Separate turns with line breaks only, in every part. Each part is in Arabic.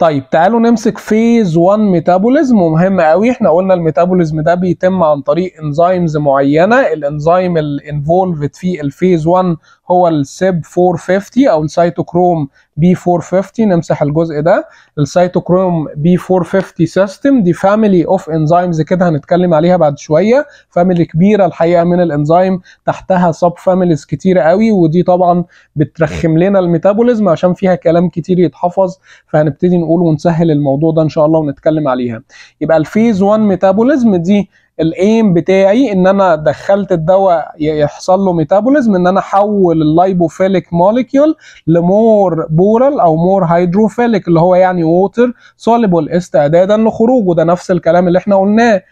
طيب تعالوا نمسك فيز 1 ميتابوليزم ومهم قوي احنا قلنا الميتابوليزم ده بيتم عن طريق انزيمز معينه الانزيم الانفولفد في الفيز 1 هو السيب 450 او السيتوكروم بي 450 نمسح الجزء ده السيتوكروم بي 450 سيستم دي فاميلي اوف انزيمز كده هنتكلم عليها بعد شويه فاميلي كبيره الحقيقه من الانزيم تحتها سب فاميليز كتيره قوي ودي طبعا بترخم لنا الميتابوليزم عشان فيها كلام كتير يتحفظ فهنبتدي نقول ونسهل الموضوع ده ان شاء الله ونتكلم عليها يبقى الفيز 1 ميتابوليزم دي الايم بتاعي ان انا دخلت الدواء يحصل له ميتابوليزم ان انا احول اللايبوفيليك موليكيول لمور بورال او مور هيدروفيليك اللي هو يعني ووتر سوليبل استعدادا لخروجه ده نفس الكلام اللي احنا قلناه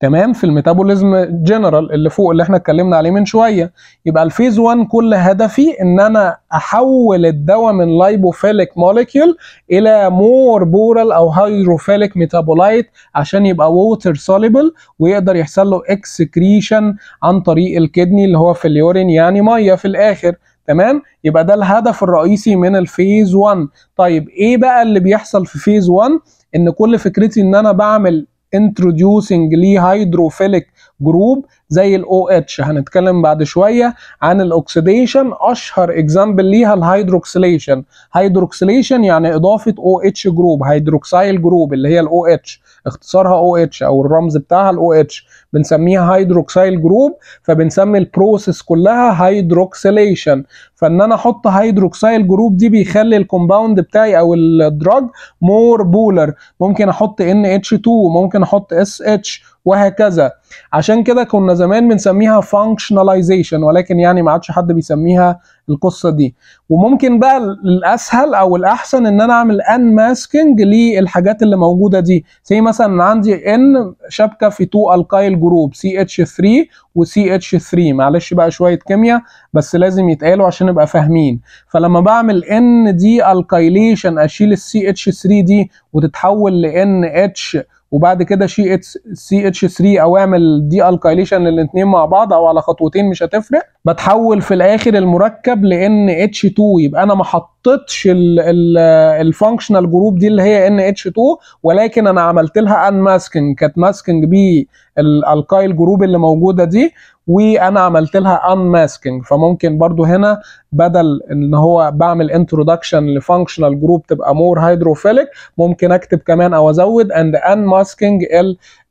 تمام في الميتابوليزم جنرال اللي فوق اللي احنا اتكلمنا عليه من شويه يبقى الفيز 1 كل هدفي ان انا احول الدواء من لايبوفيليك موليكيول الى مور بورال او هيدروفيليك ميتابولايت عشان يبقى ووتر سوليبل ويقدر يحصل له اكسكريشن عن طريق الكدني اللي هو في اليورين يعني ميه في الاخر تمام يبقى ده الهدف الرئيسي من الفيز 1 طيب ايه بقى اللي بيحصل في فيز 1 ان كل فكرتي ان انا بعمل introducing glyhydrophilic جروب زي الاو اتش هنتكلم بعد شويه عن الاكسديشن اشهر اكزامبل ليها الهيدروكسيليشن هيدروكسيليشن يعني اضافه او اتش جروب هيدروكسيل جروب اللي هي الاو اتش اختصارها او اتش او الرمز بتاعها الاو اتش بنسميها هيدروكسيل جروب فبنسمي البروسيس كلها هيدروكسيليشن فان انا احط هيدروكسيل جروب دي بيخلي الكومباوند بتاعي او الدراج مور بولر ممكن احط ان اتش 2 ممكن احط اس اتش وهكذا عشان كده كنا زمان بنسميها فانكشناليزيشن ولكن يعني ما عادش حد بيسميها القصه دي وممكن بقى الاسهل او الاحسن ان انا اعمل ان ماسكينج للحاجات اللي موجوده دي زي مثلا عندي ان شبكه في 2 الكايل جروب سي اتش 3 وسي اتش 3 معلش بقى شويه كيمياء بس لازم يتقالوا عشان نبقى فاهمين فلما بعمل ان دي الكايليشن اشيل السي اتش 3 دي وتتحول لان اتش وبعد كده شي اتش سي اتش 3 او اعمل دي الكايليشن للاثنين مع بعض او على خطوتين مش هتفرق بتحول في الاخر المركب لان اتش 2 يبقى انا ما حطيتش الفانكشنال جروب دي اللي هي ان اتش 2 ولكن انا عملت لها ان ماسكينج كانت ماسكينج بالالكايل جروب اللي موجوده دي وانا عملت لها ان ماسكينج فممكن برضو هنا بدل ان هو بعمل انتروداكشن لفانكشنال جروب تبقى مور هيدروفيليك ممكن اكتب كمان او ازود اند ان ماسكينج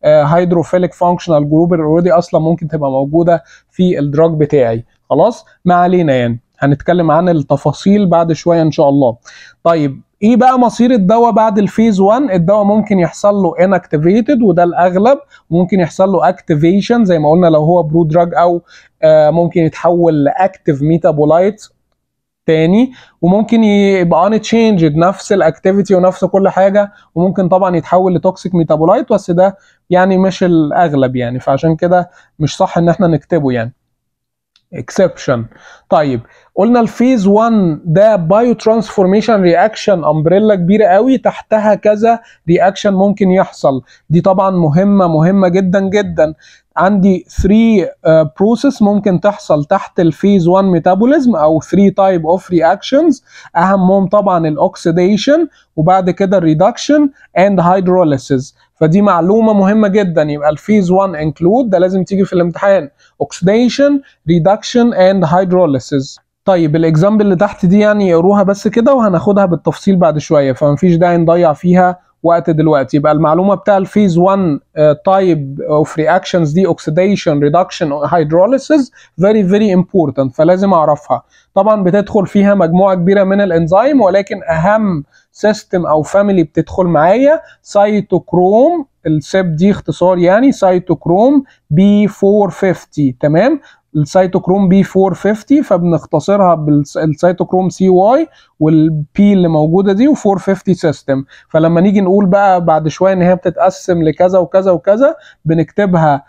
الهيدروفيليك فانكشنال جروب اللي اصلا ممكن تبقى موجوده في الدراج بتاعي خلاص ما علينا يعني هنتكلم عن التفاصيل بعد شويه ان شاء الله طيب ايه بقى مصير الدواء بعد الفيز 1 الدواء ممكن يحصل له انكتيفيتد وده الاغلب ممكن يحصل له اكتيفيشن زي ما قلنا لو هو برو دراج او آه، ممكن يتحول لاكتيف ميتابولايت تاني وممكن يبقى ان تشينجد نفس الاكتيفيتي ونفس كل حاجه وممكن طبعا يتحول لتوكسيك ميتابولايت بس ده يعني مش الاغلب يعني فعشان كده مش صح ان احنا نكتبه يعني اكسبشن طيب قلنا الفيز 1 ده بايو ترانسفورميشن رياكشن امبريلا كبيره قوي تحتها كذا رياكشن ممكن يحصل دي طبعا مهمه مهمه جدا جدا عندي 3 بروسيس uh, ممكن تحصل تحت الفيز 1 ميتابوليزم او 3 تايب اوف رياكشنز اهمهم طبعا الاوكسيديشن وبعد كده الريدكشن اند هيدروليسيس فدي معلومه مهمه جدا يبقى الفيز 1 انكلود ده لازم تيجي في الامتحان oxidation reduction and hydrolysis طيب الاكزامبل اللي تحت دي يعني اقروها بس كده وهناخدها بالتفصيل بعد شويه فمفيش داعي نضيع فيها وقت دلوقتي يبقى المعلومه بتاع الفيز 1 تايب اوف رياكشنز دي اوكسيديشن ريدكشن هيدروليسيس فيري فيري امبورتنت فلازم اعرفها طبعا بتدخل فيها مجموعه كبيره من الانزيم ولكن اهم سيستم او فاميلي بتدخل معايا سايتوكروم السيب دي اختصار يعني سايتوكروم بي 450 تمام السيتوكروم بي 450 فبنختصرها بالسيتوكروم سي واي والبي اللي موجوده دي و450 سيستم فلما نيجي نقول بقى بعد شويه ان هي بتتقسم لكذا وكذا وكذا بنكتبها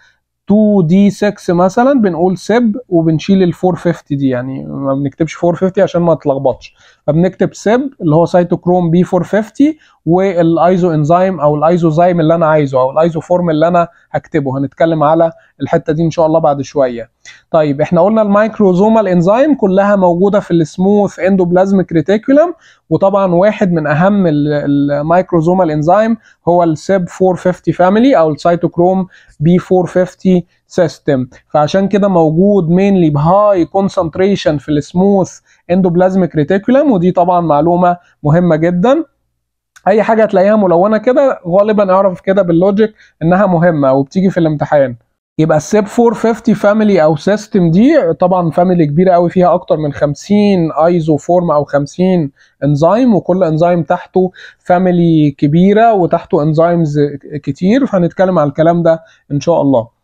2 دي 6 مثلا بنقول سب وبنشيل ال 450 دي يعني ما بنكتبش 450 عشان ما تتلخبطش فبنكتب سب اللي هو سيتوكروم بي 450 والايزو انزيم او الايزوزايم اللي انا عايزه او الايزو فورم اللي انا هكتبه هنتكلم على الحته دي ان شاء الله بعد شويه طيب احنا قلنا المايكروزومال انزيم كلها موجوده في السموث اندوبلازميك ريتيكولم وطبعا واحد من اهم المايكروزومال انزيم هو السيب 450 فاميلي او السيتوكروم بي 450 سيستم فعشان كده موجود مينلي بهاي كونسنتريشن في السموث اندوبلازميك ريتيكولم ودي طبعا معلومه مهمه جدا اي حاجه تلاقيها ملونه كده غالبا اعرف كده باللوجيك انها مهمه وبتيجي في الامتحان يبقى السيب 450 فاميلي او سيستم دي طبعا فاميلي كبيره قوي فيها اكتر من 50 ايزو فورم او 50 انزيم وكل انزيم تحته فاميلي كبيره وتحته انزيمز كتير فهنتكلم على الكلام ده ان شاء الله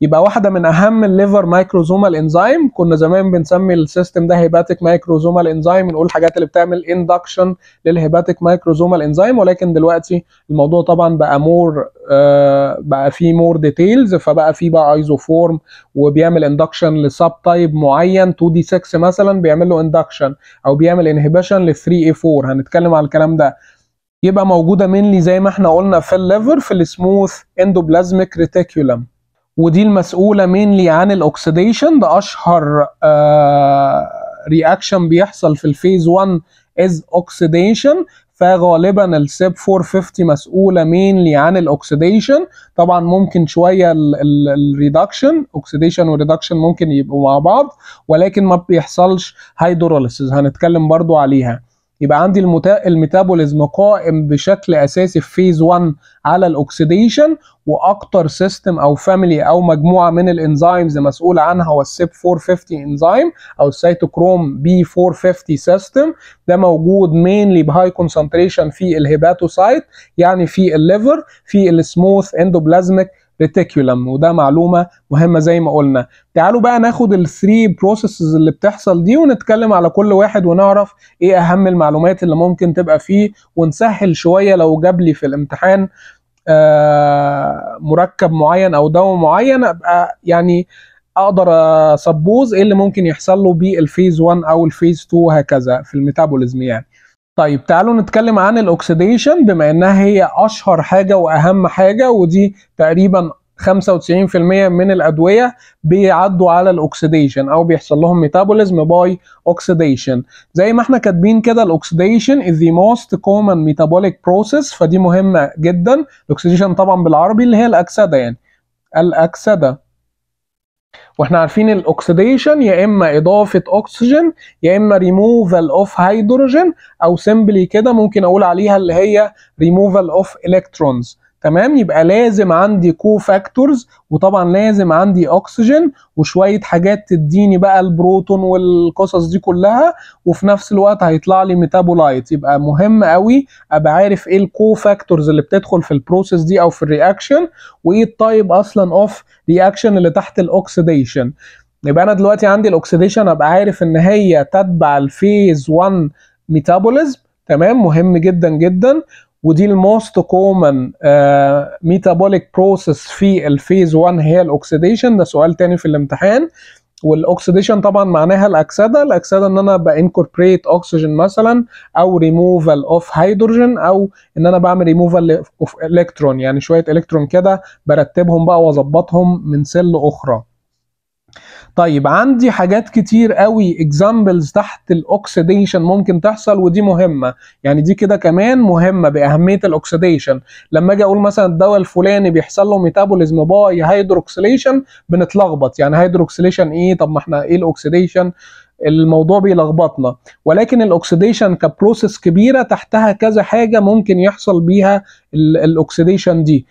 يبقى واحده من اهم الليفر مايكروزومال انزيم كنا زمان بنسمي السيستم ده هيباتيك مايكروزومال انزيم نقول الحاجات اللي بتعمل اندكشن للهيباتيك مايكروزومال انزيم ولكن دلوقتي الموضوع طبعا بقى مور آه بقى فيه مور ديتيلز فبقى فيه بقى ايزوفورم وبيعمل اندكشن لسب تايب معين 2 دي 6 مثلا بيعمل له اندكشن او بيعمل انهبيشن لل 3 اي 4 هنتكلم على الكلام ده يبقى موجوده مينلي زي ما احنا قلنا في الليفر في السموث اندوبلازميك ريتيكولم ودي المسؤوله مينلي عن الاكسديشن ده اشهر رياكشن آه، uh, بيحصل في الفيز 1 از اوكسيديشن فغالبا السيب 450 مسؤوله مينلي عن الاكسديشن طبعا ممكن شويه الريدكشن اوكسيديشن وريدكشن ممكن يبقوا مع بعض ولكن ما بيحصلش هيدروليسيس هنتكلم برضو عليها يبقى عندي المتا... الميتابوليزم قائم بشكل اساسي في فيز 1 على الاكسديشن واكتر سيستم او فاميلي او مجموعه من الانزيمز مسؤوله عنها هو السيب 450 انزيم او السيتوكروم بي 450 سيستم ده موجود مينلي بهاي كونسنتريشن في الهيباتوسايت يعني في الليفر في السموث اندوبلازميك ريتيكولم وده معلومه مهمه زي ما قلنا تعالوا بقى ناخد ال3 بروسيسز اللي بتحصل دي ونتكلم على كل واحد ونعرف ايه اهم المعلومات اللي ممكن تبقى فيه ونسهل شويه لو جاب لي في الامتحان آه، مركب معين او دواء معين ابقى يعني اقدر اسبوز ايه اللي ممكن يحصل له بالفيز 1 او الفيز 2 وهكذا في الميتابوليزم يعني طيب تعالوا نتكلم عن الاكسديشن بما انها هي اشهر حاجه واهم حاجه ودي تقريبا 95% من الادويه بيعدوا على الاكسديشن او بيحصل لهم ميتابوليزم باي اوكسيديشن زي ما احنا كاتبين كده الاكسديشن از ذا موست كومن ميتابوليك بروسيس فدي مهمه جدا الاكسديشن طبعا بالعربي اللي هي الاكسده يعني الاكسده واحنا عارفين الاكسديشن يا اما اضافه اكسجين يا اما ريموفال اوف هيدروجين او سمبلي كده ممكن اقول عليها اللي هي ريموفال اوف الكترونز تمام يبقى لازم عندي كو فاكتورز وطبعا لازم عندي اكسجين وشويه حاجات تديني بقى البروتون والقصص دي كلها وفي نفس الوقت هيطلع لي ميتابولايت يبقى مهم قوي ابقى عارف ايه الكو فاكتورز اللي بتدخل في البروسيس دي او في الرياكشن وايه التايب اصلا اوف رياكشن اللي تحت الاكسديشن يبقى انا دلوقتي عندي الاكسديشن ابقى عارف ان هي تتبع الفيز 1 ميتابوليزم تمام مهم جدا جدا ودي الموست كومن ميتابوليك بروسيس في الفيز 1 هي الاكسديشن ده سؤال تاني في الامتحان والاكسديشن طبعا معناها الاكسده الاكسده ان انا بانكوربريت اوكسجين مثلا او ريموفال اوف هيدروجين او ان انا بعمل ريموفال اوف الكترون يعني شويه الكترون كده برتبهم بقى واظبطهم من سيل اخرى طيب عندي حاجات كتير قوي اكزامبلز تحت الاكسديشن ممكن تحصل ودي مهمه يعني دي كده كمان مهمه باهميه الاكسديشن لما اجي اقول مثلا الدواء الفلاني بيحصل له ميتابوليزم باي هيدروكسيليشن بنتلخبط يعني هيدروكسيليشن ايه طب ما احنا ايه الاكسديشن الموضوع بيلخبطنا ولكن الاكسديشن كبروسيس كبيره تحتها كذا حاجه ممكن يحصل بيها الاكسديشن دي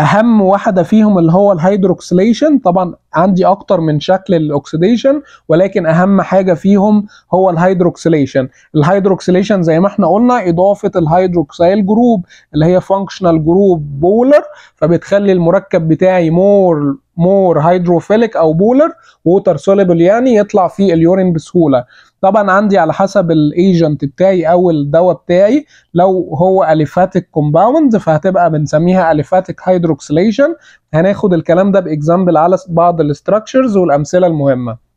اهم واحده فيهم اللي هو الهيدروكسيليشن طبعا عندي اكتر من شكل الاكسديشن ولكن اهم حاجه فيهم هو الهيدروكسيليشن الهيدروكسيليشن زي ما احنا قلنا اضافه الهيدروكسيل جروب اللي هي فانكشنال جروب بولر فبتخلي المركب بتاعي مور مور هيدروفيليك او بولر ووتر سوليبل يعني يطلع فيه اليورين بسهوله طبعا عندي على حسب الايجنت بتاعي او الدواء بتاعي لو هو اليفاتيك كومباوند فهتبقى بنسميها اليفاتيك هيدروكسيليشن هناخد الكلام ده باكزامبل على بعض الاستراكشرز والامثله المهمه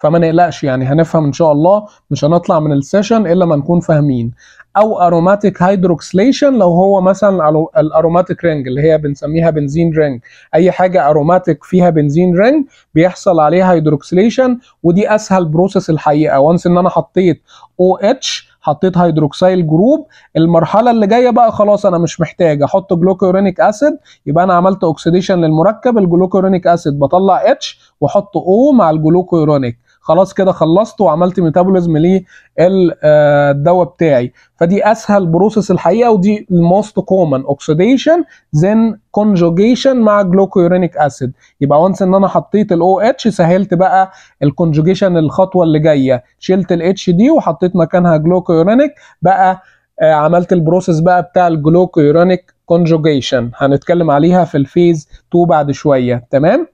فما نقلقش يعني هنفهم ان شاء الله مش هنطلع من السيشن الا ما نكون فاهمين او اروماتيك هيدروكسليشن لو هو مثلا الاروماتيك رينج اللي هي بنسميها بنزين رينج اي حاجه اروماتيك فيها بنزين رينج بيحصل عليها هيدروكسليشن ودي اسهل بروسيس الحقيقه وانس ان انا حطيت او اتش حطيت هيدروكسيل جروب المرحله اللي جايه بقى خلاص انا مش محتاج احط جلوكورينيك اسيد يبقى انا عملت اوكسيديشن للمركب الجلوكورينيك اسيد بطلع اتش واحط او مع الجلوكورينيك خلاص كده خلصت وعملت ميتابوليزم للدواء آه، بتاعي فدي اسهل بروسيس الحقيقه ودي الموست كومن اوكسيديشن ذن كونجوجيشن مع جلوكويرينيك اسيد يبقى وانس ان انا حطيت الاو اتش سهلت بقى الكونجوجيشن الخطوه اللي جايه شلت الاتش دي وحطيت مكانها جلوكويرينيك بقى آه عملت البروسيس بقى بتاع الجلوكويرينيك كونجوجيشن هنتكلم عليها في الفيز 2 بعد شويه تمام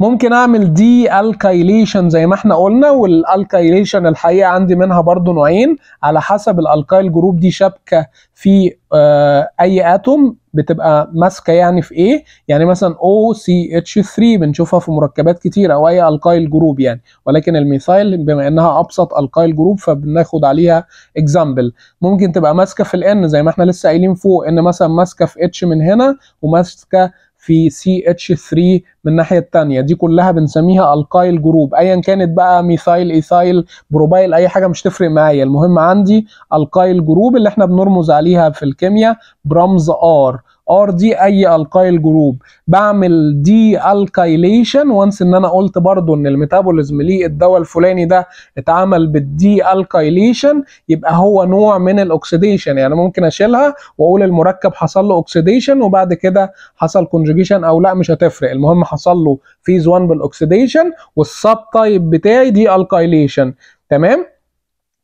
ممكن اعمل دي الكايليشن زي ما احنا قلنا والالكايليشن الحقيقه عندي منها برضو نوعين على حسب الالكايل جروب دي شبكه في آه، اي اتوم بتبقى ماسكه يعني في ايه يعني مثلا او سي اتش 3 بنشوفها في مركبات كتير او اي الكايل جروب يعني ولكن الميثايل بما انها ابسط الكايل جروب فبناخد عليها اكزامبل ممكن تبقى ماسكه في الان زي ما احنا لسه قايلين فوق ان مثلا ماسكه في اتش من هنا وماسكه في سي اتش 3 من الناحيه الثانيه دي كلها بنسميها القايل جروب ايا كانت بقى ميثايل ايثايل بروبايل اي حاجه مش تفرق معايا المهم عندي القايل جروب اللي احنا بنرمز عليها في الكيمياء برمز ار ار دي اي القايل جروب بعمل دي الكايليشن وانس ان انا قلت برضو ان الميتابوليزم ليه الدواء الفلاني ده اتعمل بالدي الكايليشن يبقى هو نوع من الاكسديشن يعني ممكن اشيلها واقول المركب حصل له اكسديشن وبعد كده حصل كونجوجيشن او لا مش هتفرق المهم حصل له فيز 1 بالاكسديشن والسب تايب بتاعي دي الكايليشن تمام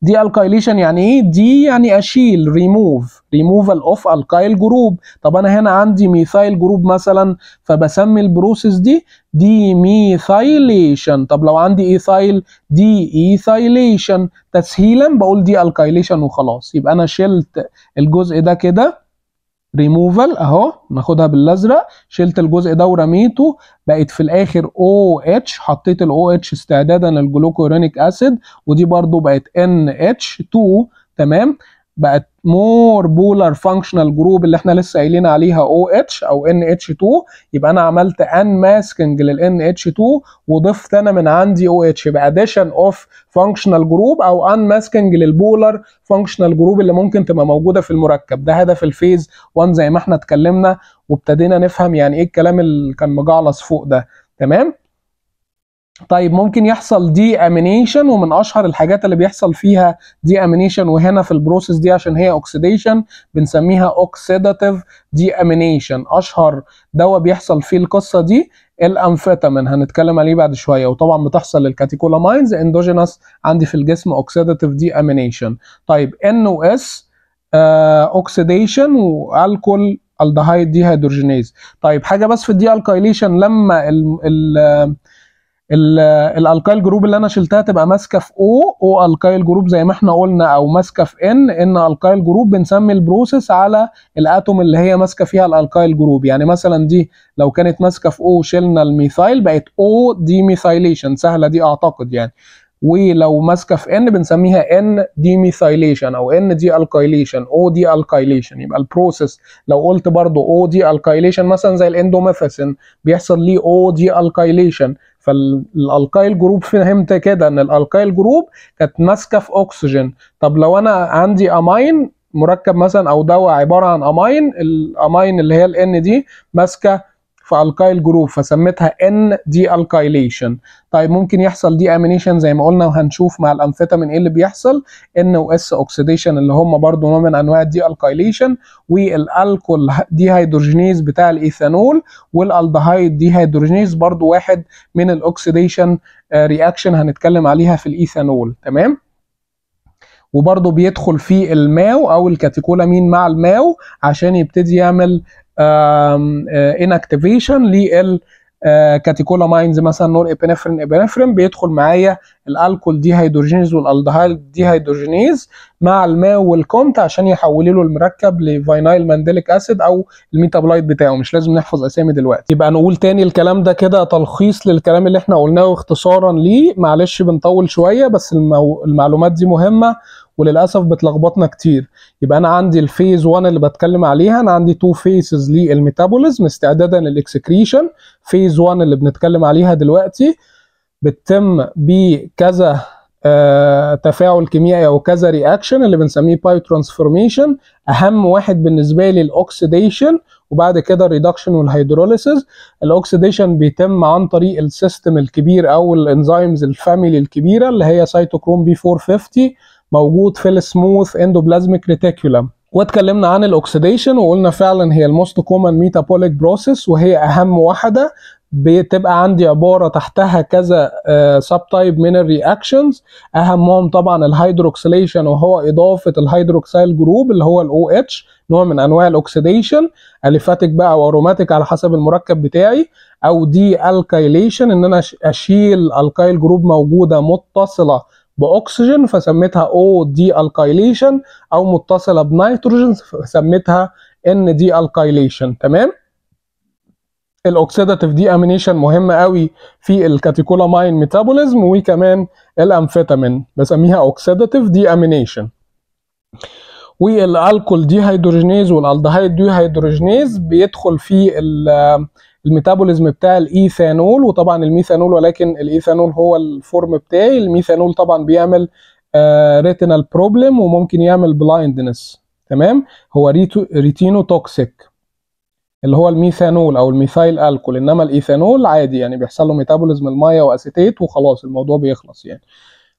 دي الكايليشن يعني ايه دي يعني اشيل ريموف ريموفال اوف الكايل جروب طب انا هنا عندي ميثايل جروب مثلا فبسمي البروسيس دي دي ميثايليشن طب لو عندي ايثايل دي ايثايليشن تسهيلا بقول دي الكايليشن وخلاص يبقى انا شلت الجزء ده كده ريموفال اهو ناخدها بالازرق شلت الجزء ده ورميته بقت في الاخر او اتش حطيت الاو اتش استعدادا للجلوكورينيك اسيد ودي برضو بقت ان اتش 2 تمام بقت مور بولر فانكشنال جروب اللي احنا لسه قايلين عليها او اتش او ان اتش 2 يبقى انا عملت ان ماسكنج للان اتش 2 وضفت انا من عندي او اتش يبقى اديشن اوف فانكشنال جروب او ان ماسكنج للبولر فانكشنال جروب اللي ممكن تبقى موجوده في المركب ده هدف الفيز 1 زي ما احنا اتكلمنا وابتدينا نفهم يعني ايه الكلام اللي كان مجعلص فوق ده تمام طيب ممكن يحصل دي امينيشن ومن اشهر الحاجات اللي بيحصل فيها دي امينيشن وهنا في البروسيس دي عشان هي اوكسيديشن بنسميها اوكسيداتيف دي امينيشن اشهر دواء بيحصل فيه القصه دي الانفيتامين هنتكلم عليه بعد شويه وطبعا بتحصل للكاتيكولاماينز اندوجينس عندي في الجسم اوكسيداتيف دي امينيشن طيب ان او اس اوكسيديشن والكول الدهايد دي هيدروجينيز طيب حاجه بس في الدي الكايليشن لما ال ال الالكايل جروب اللي انا شلتها تبقى ماسكه في او او الكايل جروب زي ما احنا قلنا او ماسكه في ان ان الكايل جروب بنسمي البروسيس على الاتوم اللي هي ماسكه فيها الالكايل جروب يعني مثلا دي لو كانت ماسكه في او شلنا الميثايل بقت او دي ميثايليشن سهله دي اعتقد يعني ولو ماسكه في ان بنسميها ان دي ميثايليشن او ان دي الكايليشن او دي الكايليشن يبقى البروسيس لو قلت برضو او دي الكايليشن مثلا زي الاندوميثاسين بيحصل ليه او دي الكايليشن فالالكايل جروب فهمت كده ان الالكايل جروب كانت ماسكه في اكسجين طب لو انا عندي امين مركب مثلا او دواء عباره عن امين الامين اللي هي الان دي ماسكه في الكايل جروب فسميتها ان دي الكايليشن طيب ممكن يحصل دي امينيشن زي ما قلنا وهنشوف مع الامفيتامين ايه اللي بيحصل ان واس اوكسيديشن اللي هم برضو نوع من انواع الدي الكايليشن والالكول دي هيدروجينيز بتاع الايثانول والالدهايد دي هيدروجينيز برضو واحد من الاوكسيديشن آه، رياكشن هنتكلم عليها في الايثانول تمام وبرضه بيدخل في الماو او الكاتيكولامين مع الماو عشان يبتدي يعمل انكتيفيشن آه، لل كاتيكولاماينز آه، مثلا نور ابينفرين ابينفرين بيدخل معايا الالكول دي هيدروجينيز والالدهايل دي هيدروجينيز مع الماء والكونت عشان يحولوا له المركب لفاينايل مانديليك اسيد او الميتابلايت بتاعه مش لازم نحفظ اسامي دلوقتي يبقى نقول تاني الكلام ده كده تلخيص للكلام اللي احنا قلناه واختصارا ليه معلش بنطول شويه بس المو... المعلومات دي مهمه وللاسف بتلخبطنا كتير يبقى انا عندي الفيز 1 اللي بتكلم عليها انا عندي تو فيزز للميتابوليزم استعدادا للاكسكريشن فيز 1 اللي بنتكلم عليها دلوقتي بتتم بكذا آه تفاعل كيميائي او كذا رياكشن اللي بنسميه بايو ترانسفورميشن اهم واحد بالنسبه لي الاكسديشن وبعد كده الريدكشن والهيدروليسز الاكسديشن بيتم عن طريق السيستم الكبير او الانزيمز الفاميلي الكبيره اللي هي سيتوكروم بي 450 موجود في السموث اندوبلازميك ريتيكولم واتكلمنا عن الاكسيديشن وقلنا فعلا هي الموست كومن ميتابوليك بروسيس وهي اهم واحده بتبقى عندي عباره تحتها كذا سب تايب من الرياكشنز اهمهم طبعا الهيدروكسيليشن وهو اضافه الهيدروكسيل جروب اللي هو الاو اتش نوع من انواع الاكسيديشن اليفاتيك بقى واروماتيك على حسب المركب بتاعي او دي الكايليشن ان انا اشيل الكايل جروب موجوده متصله باكسجين فسميتها او دي الكايليشن او متصله بنيتروجين فسميتها ان دي الكايليشن تمام الاوكسيداتيف دي امينيشن مهمه قوي في الكاتيكولاماين ميتابوليزم وكمان الامفيتامين بسميها اوكسيداتيف دي امينيشن والالكول دي هيدروجينيز والالدهايد دي هيدروجينيز بيدخل في الميتابوليزم بتاع الايثانول وطبعا الميثانول ولكن الايثانول هو الفورم بتاعي الميثانول طبعا بيعمل ريتينال آه بروبلم وممكن يعمل بلايندنس تمام هو ريتو ريتينو توكسيك اللي هو الميثانول او الميثايل الكول انما الايثانول عادي يعني بيحصل له ميتابوليزم الميه واسيتيت وخلاص الموضوع بيخلص يعني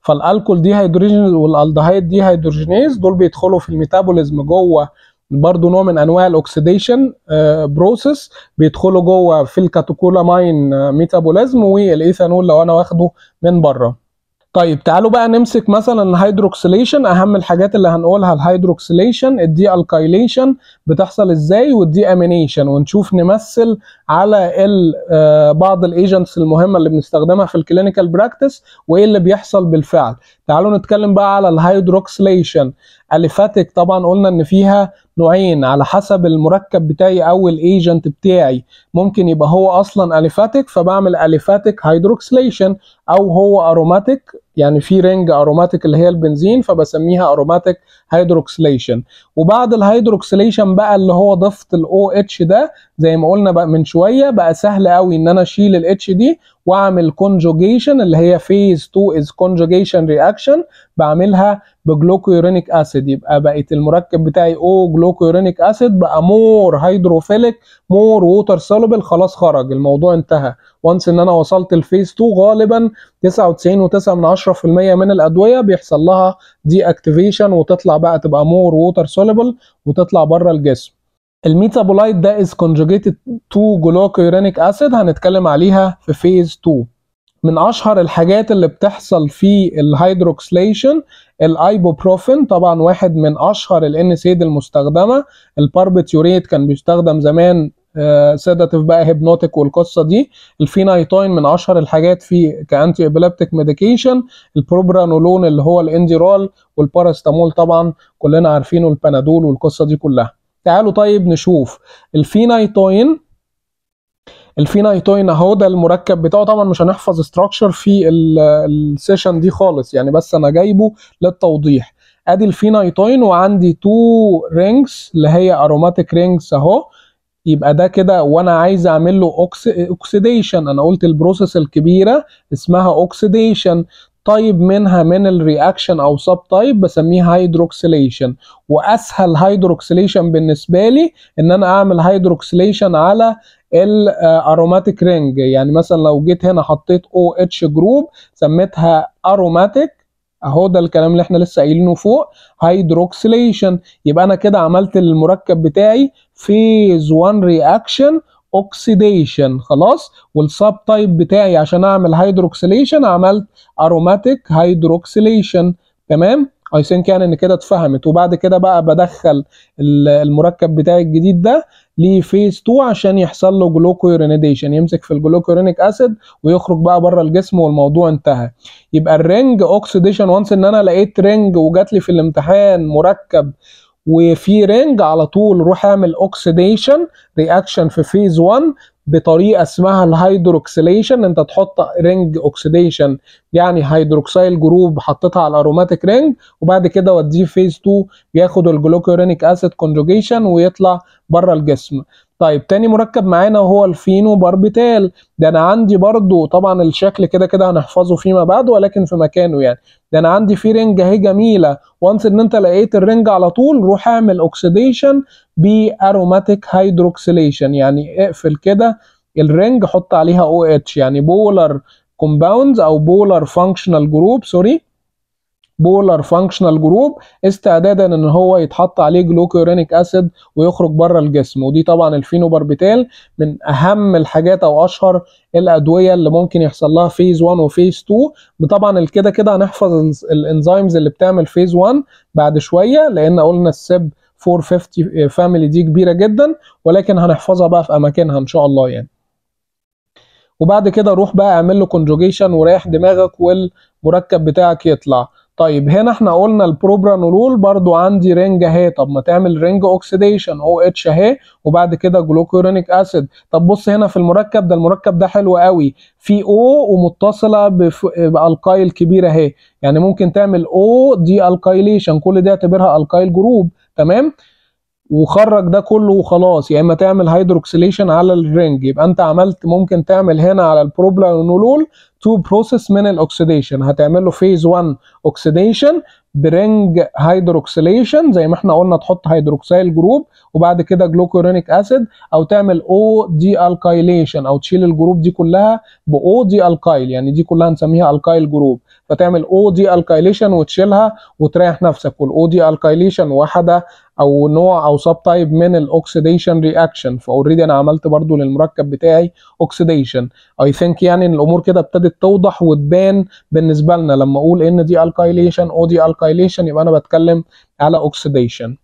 فالالكول دي هيدروجين والالدهايد دي هيدروجينيز دول بيدخلوا في الميتابوليزم جوه برضه نوع من انواع الاكسيديشن آه، بروسيس بيدخلوا جوه في الكاتوكولامين آه، ميتابوليزم والايثانول لو انا واخده من بره طيب تعالوا بقى نمسك مثلا الهيدروكسيليشن اهم الحاجات اللي هنقولها الهيدروكسيليشن الدي الكايليشن بتحصل ازاي والدي امينيشن ونشوف نمثل على آه، بعض الايجنتس المهمه اللي بنستخدمها في الكلينيكال براكتس وايه اللي بيحصل بالفعل تعالوا نتكلم بقى على الهيدروكسيليشن اليفاتيك طبعا قلنا ان فيها نوعين على حسب المركب بتاعي او الايجنت بتاعي ممكن يبقى هو اصلا اليفاتيك فبعمل اليفاتيك هيدروكسليشن او هو اروماتيك يعني في رينج اروماتيك اللي هي البنزين فبسميها اروماتيك هيدروكسليشن وبعد الهيدروكسليشن بقى اللي هو ضفت الاو اتش ده زي ما قلنا بقى من شويه بقى سهل قوي ان انا اشيل الاتش دي واعمل كونجوجيشن اللي هي فيز 2 از كونجوجيشن رياكشن بعملها بجلوكويورينيك اسيد يبقى بقت المركب بتاعي او جلوكويورينيك اسيد بقى مور هيدروفيليك مور ووتر سولوبل خلاص خرج الموضوع انتهى وانس ان انا وصلت الفيز 2 غالبا 99.9% من الادويه بيحصل لها دي اكتيفيشن وتطلع بقى تبقى مور ووتر سولوبل وتطلع بره الجسم الميتابولايت ده از كونجوجيتد تو جلوكويورينيك اسيد هنتكلم عليها في فيز 2 من اشهر الحاجات اللي بتحصل في الهيدروكسليشن الايبوبروفين طبعا واحد من اشهر الان سيد المستخدمه الباربيتيوريت كان بيستخدم زمان سيداتيف آه، بقى هيبنوتيك والقصه دي الفينايتوين من اشهر الحاجات في كانتي ابيلابتيك ميديكيشن البروبرانولون اللي هو الانديرول والباراستامول طبعا كلنا عارفينه البنادول والقصه دي كلها تعالوا طيب نشوف الفينايتوين الفينايتوين اهو ده المركب بتاعه طبعا مش هنحفظ استراكشر في السيشن دي خالص يعني بس انا جايبه للتوضيح ادي الفينايتوين وعندي تو رينجز اللي هي اروماتيك رينجز اهو يبقى ده كده وانا عايز اعمل له اوكسيديشن انا قلت البروسيس الكبيره اسمها اوكسيديشن طيب منها من الرياكشن او سب تايب بسميه هيدروكسيليشن واسهل هيدروكسيليشن بالنسبه لي ان انا اعمل هيدروكسيليشن على الاروماتيك رينج يعني مثلا لو جيت هنا حطيت او اتش جروب سميتها اروماتيك اهو ده الكلام اللي احنا لسه قايلينه فوق هيدروكسيليشن يبقى انا كده عملت المركب بتاعي فيز 1 رياكشن اوكسيديشن خلاص والسب تايب بتاعي عشان اعمل هيدروكسيليشن عملت اروماتيك هيدروكسيليشن تمام اي ثينك يعني ان كده اتفهمت وبعد كده بقى بدخل المركب بتاعي الجديد ده لفيز 2 عشان يحصل له جلوكويورينيديشن يمسك في الجلوكورينيك اسيد ويخرج بقى بره الجسم والموضوع انتهى يبقى الرنج اوكسيديشن وانس ان انا لقيت رنج وجات لي في الامتحان مركب وفي رينج على طول روح اعمل اوكسيديشن رياكشن في فيز 1 بطريقه اسمها الهيدروكسيليشن انت تحط رينج اوكسيديشن يعني هيدروكسيل جروب حطيتها على الاروماتيك رينج وبعد كده وديه فيز 2 بياخد الجلوكورينيك اسيد كونجوجيشن ويطلع بره الجسم طيب تاني مركب معانا وهو الفينو باربيتال ده انا عندي برضو طبعا الشكل كده كده هنحفظه فيما بعد ولكن في مكانه يعني ده انا عندي في رنج اهي جميله وانس ان انت لقيت الرنج على طول روح اعمل اوكسيديشن باروماتيك هيدروكسيليشن يعني اقفل كده الرنج حط عليها يعني او OH اتش يعني بولر كومباوندز او بولر فانكشنال جروب سوري بولر فانكشنال جروب استعدادا ان هو يتحط عليه جلوكورينيك اسيد ويخرج بره الجسم ودي طبعا الفينوباربيتال من اهم الحاجات او اشهر الادويه اللي ممكن يحصل لها فيز 1 وفيز 2 طبعا كده كده هنحفظ الانزيمز اللي بتعمل فيز 1 بعد شويه لان قلنا السب 450 فاميلي آه، دي كبيره جدا ولكن هنحفظها بقى في اماكنها ان شاء الله يعني وبعد كده روح بقى اعمل له كونجوجيشن وريح دماغك والمركب بتاعك يطلع طيب هنا احنا قلنا البروبرانولول برضو عندي رينج اهي طب ما تعمل رينج اوكسيديشن او اتش اهي وبعد كده جلوكورونيك اسيد طب بص هنا في المركب ده المركب ده حلو قوي في او ومتصله بالكايل كبيره اهي يعني ممكن تعمل او دي الكايليشن كل دي اعتبرها الكايل جروب تمام وخرج ده كله وخلاص يا يعني اما تعمل هيدروكسيليشن على الرينج يبقى انت عملت ممكن تعمل هنا على البروبلانولول تو بروسيس من الاكسديشن هتعمل له فيز 1 اوكسيديشن برينج هيدروكسيليشن زي ما احنا قلنا تحط هيدروكسيل جروب وبعد كده جلوكورونيك اسيد او تعمل او دي الكايليشن او تشيل الجروب دي كلها باو دي الكايل يعني دي كلها نسميها الكايل جروب فتعمل او دي الكايليشن وتشيلها وتريح نفسك والاو دي الكايليشن واحده او نوع او سب تايب من الاوكسيديشن رياكشن فاوريدي انا عملت برضو للمركب بتاعي اوكسيديشن اي ثينك يعني ان الامور كده ابتدت ابتدت توضح وتبان بالنسبه لنا لما اقول ان دي الكايليشن او دي الكايليشن يبقى انا بتكلم على اوكسيديشن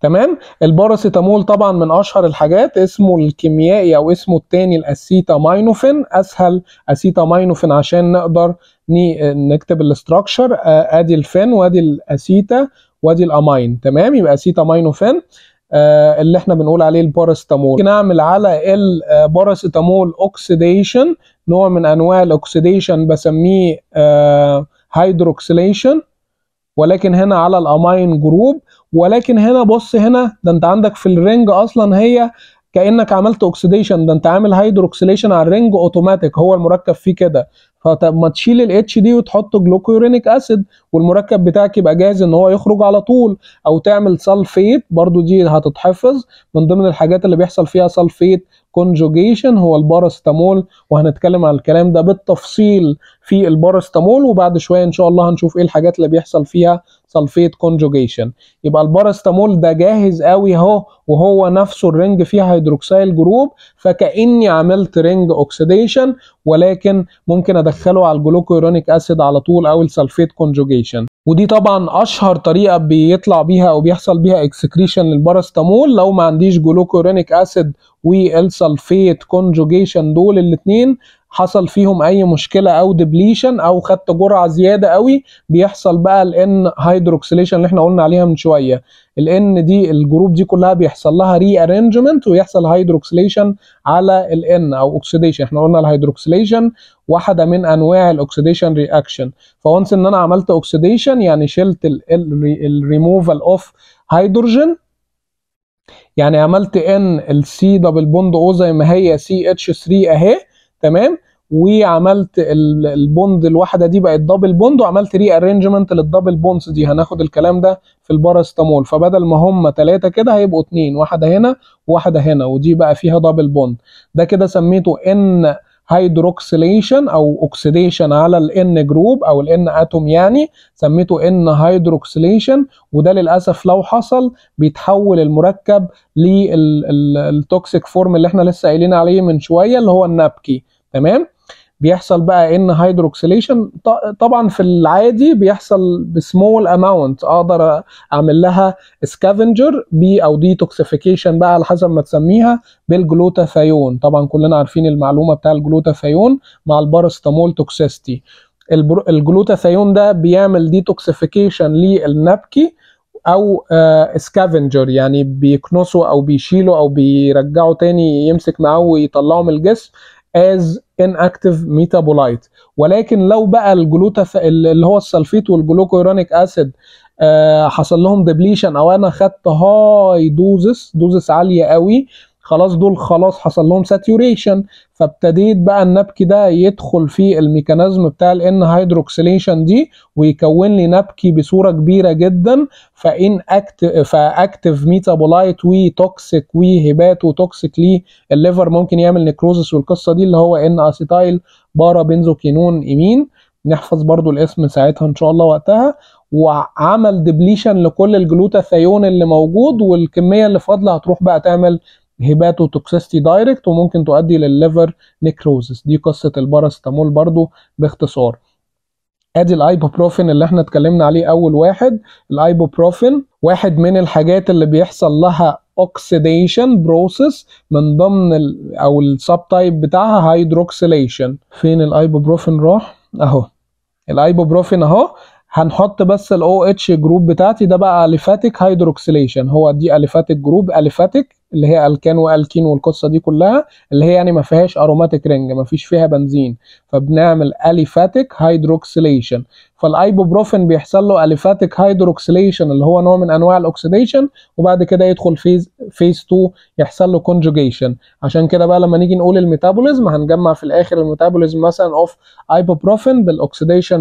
تمام الباراسيتامول طبعا من اشهر الحاجات اسمه الكيميائي او اسمه الثاني الاسيتامينوفين اسهل اسيتامينوفين عشان نقدر نكتب الاستراكشر ادي الفين وادي الاسيتا وادي الامين تمام يبقى اسيتامينوفين اللي احنا بنقول عليه الباراسيتامول نعمل على الباراسيتامول اوكسيديشن نوع من انواع الاكسديشن بسميه هيدروكسيليشن آه، ولكن هنا على الامين جروب ولكن هنا بص هنا ده انت عندك في الرنج اصلا هي كانك عملت اكسديشن ده انت عامل هيدروكسيليشن على الرنج اوتوماتيك هو المركب فيه كده فطب ما تشيل الاتش دي وتحط جلوكورينيك اسيد والمركب بتاعك يبقى جاهز ان هو يخرج على طول او تعمل سلفيت برضو دي هتتحفظ من ضمن الحاجات اللي بيحصل فيها سلفيت كونجوجيشن هو الباراستامول وهنتكلم على الكلام ده بالتفصيل في الباراستامول وبعد شويه ان شاء الله هنشوف ايه الحاجات اللي بيحصل فيها سلفيت كونجوجيشن يبقى البارستامول ده جاهز قوي اهو وهو نفسه الرنج فيه هيدروكسيل جروب فكاني عملت رنج اوكسيديشن ولكن ممكن ادخله على الجلوكويرونيك اسيد على طول او السلفيت كونجوجيشن ودي طبعا اشهر طريقه بيطلع بيها او بيحصل بيها اكسكريشن للبارستامول لو ما عنديش جلوكورونيك اسيد والسلفيت كونجوجيشن دول الاثنين حصل فيهم اي مشكله او دبليشن او خدت جرعه زياده قوي بيحصل بقى الان هيدروكسيليشن اللي احنا قلنا عليها من شويه الان دي الجروب دي كلها بيحصل لها ري ارينجمنت ويحصل هيدروكسيليشن على الان او اوكسيديشن احنا قلنا الهيدروكسيليشن واحده من انواع الاوكسيديشن رياكشن فونس ان انا عملت اوكسيديشن يعني شلت الريموفال اوف هيدروجين يعني عملت ان السي دبل بوند او زي ما هي سي اتش 3 اهي تمام وعملت البوند الواحده دي بقت دبل بوند وعملت ري ارينجمنت للدبل بوندز دي هناخد الكلام ده في الباراستامول فبدل ما هم ثلاثه كده هيبقوا اثنين واحده هنا وواحده هنا ودي بقى فيها دبل بوند ده كده سميته ان هيدروكسيليشن او اوكسيديشن على الان جروب او الان اتوم يعني سميته ان هيدروكسيليشن وده للاسف لو حصل بيتحول المركب للتوكسيك فورم اللي احنا لسه قايلين عليه من شويه اللي هو النابكي تمام بيحصل بقى ان هيدروكسيليشن طبعا في العادي بيحصل بسمول اماونت اقدر اعمل لها سكافنجر بي او توكسيفيكيشن بقى على حسب ما تسميها بالجلوتاثيون طبعا كلنا عارفين المعلومه بتاع الجلوتاثيون مع البارستامول توكسيستي الجلوتاثيون ده بيعمل ديتوكسيفيكيشن للنبكي او سكافنجر آه، يعني بيكنسوا او بيشيلوا او بيرجعوا تاني يمسك معاه ويطلعوا من الجسم as inactive ميتابولايت ولكن لو بقى الجلوتاث اللي هو السلفيت والجلوكورونيك اسيد آه، حصل لهم ديبليشن او انا خدت هاي دوزس دوزس عاليه قوي خلاص دول خلاص حصل لهم ساتيوريشن فابتديت بقى النبك ده يدخل في الميكانيزم بتاع الان هيدروكسيليشن دي ويكون لي نبكي بصوره كبيره جدا فان اكت فاكتف ميتابولايت وتوكسيك وهبات وتوكسيك لي الليفر ممكن يعمل نكروزس والقصه دي اللي هو ان اسيتايل بارا بنزوكينون امين نحفظ برضو الاسم ساعتها ان شاء الله وقتها وعمل ديبليشن لكل الجلوتاثيون اللي موجود والكميه اللي فاضله هتروح بقى تعمل هيباتوتوكسيستي دايركت وممكن تؤدي للليفر نيكروزس دي قصه الباراستامول برضو باختصار ادي الايبوبروفين اللي احنا اتكلمنا عليه اول واحد الايبوبروفين واحد من الحاجات اللي بيحصل لها اوكسيديشن بروسيس من ضمن الـ او السب تايب بتاعها هيدروكسيليشن فين الايبوبروفين راح اهو الايبوبروفين اهو هنحط بس الاو اتش جروب بتاعتي ده بقى اليفاتيك هيدروكسيليشن هو دي اليفاتيك جروب اليفاتيك اللي هي الكان والكين والقصه دي كلها اللي هي يعني ما فيهاش اروماتيك رينج ما فيش فيها بنزين فبنعمل اليفاتيك هيدروكسيليشن فالايبوبروفين بيحصل له اليفاتيك هيدروكسيليشن اللي هو نوع من انواع الاكسديشن وبعد كده يدخل فيز فيز 2 يحصل له كونجوجيشن عشان كده بقى لما نيجي نقول الميتابوليزم هنجمع في الاخر الميتابوليزم مثلا اوف ايبوبروفين بالاكسديشن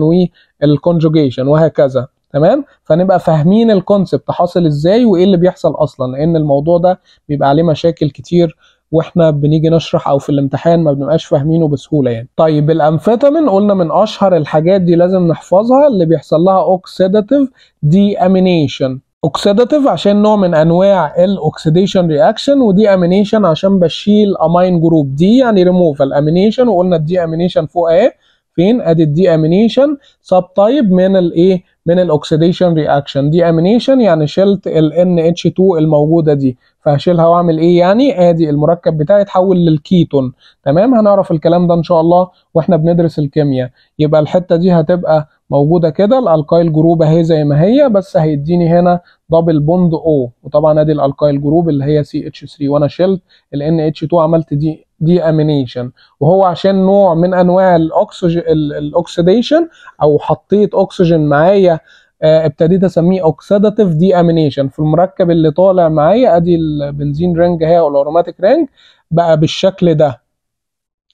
والكونجوجيشن وهكذا تمام فنبقى فاهمين الكونسبت حاصل ازاي وايه اللي بيحصل اصلا لان الموضوع ده بيبقى عليه مشاكل كتير واحنا بنيجي نشرح او في الامتحان ما بنبقاش فاهمينه بسهوله يعني طيب الامفيتامين قلنا من اشهر الحاجات دي لازم نحفظها اللي بيحصل لها اوكسيداتيف دي امينيشن اوكسيداتيف عشان نوع من انواع الاوكسيديشن رياكشن ودي امينيشن عشان بشيل امين جروب دي يعني ريموفال امينيشن وقلنا الدي امينيشن فوق اهي فين ادي الدي امينيشن سب تايب من الايه من الاكسديشن رياكشن دي امينيشن يعني شلت ال NH2 الموجوده دي فهشيلها واعمل ايه يعني ادي المركب بتاعي اتحول للكيتون تمام هنعرف الكلام ده ان شاء الله واحنا بندرس الكيمياء يبقى الحته دي هتبقى موجوده كده الالكايل جروب اهي زي ما هي بس هيديني هنا دبل بوند او وطبعا ادي الالكايل جروب اللي هي سي اتش 3 وانا شلت ال NH2 عملت دي دي امينيشن وهو عشان نوع من انواع الاكسجين الاكسديشن او حطيت اكسجين معايا آه، ابتديت اسميه اوكسيداتيف دي امينيشن في المركب اللي طالع معايا ادي البنزين رينج اهي او الاروماتيك رينج بقى بالشكل ده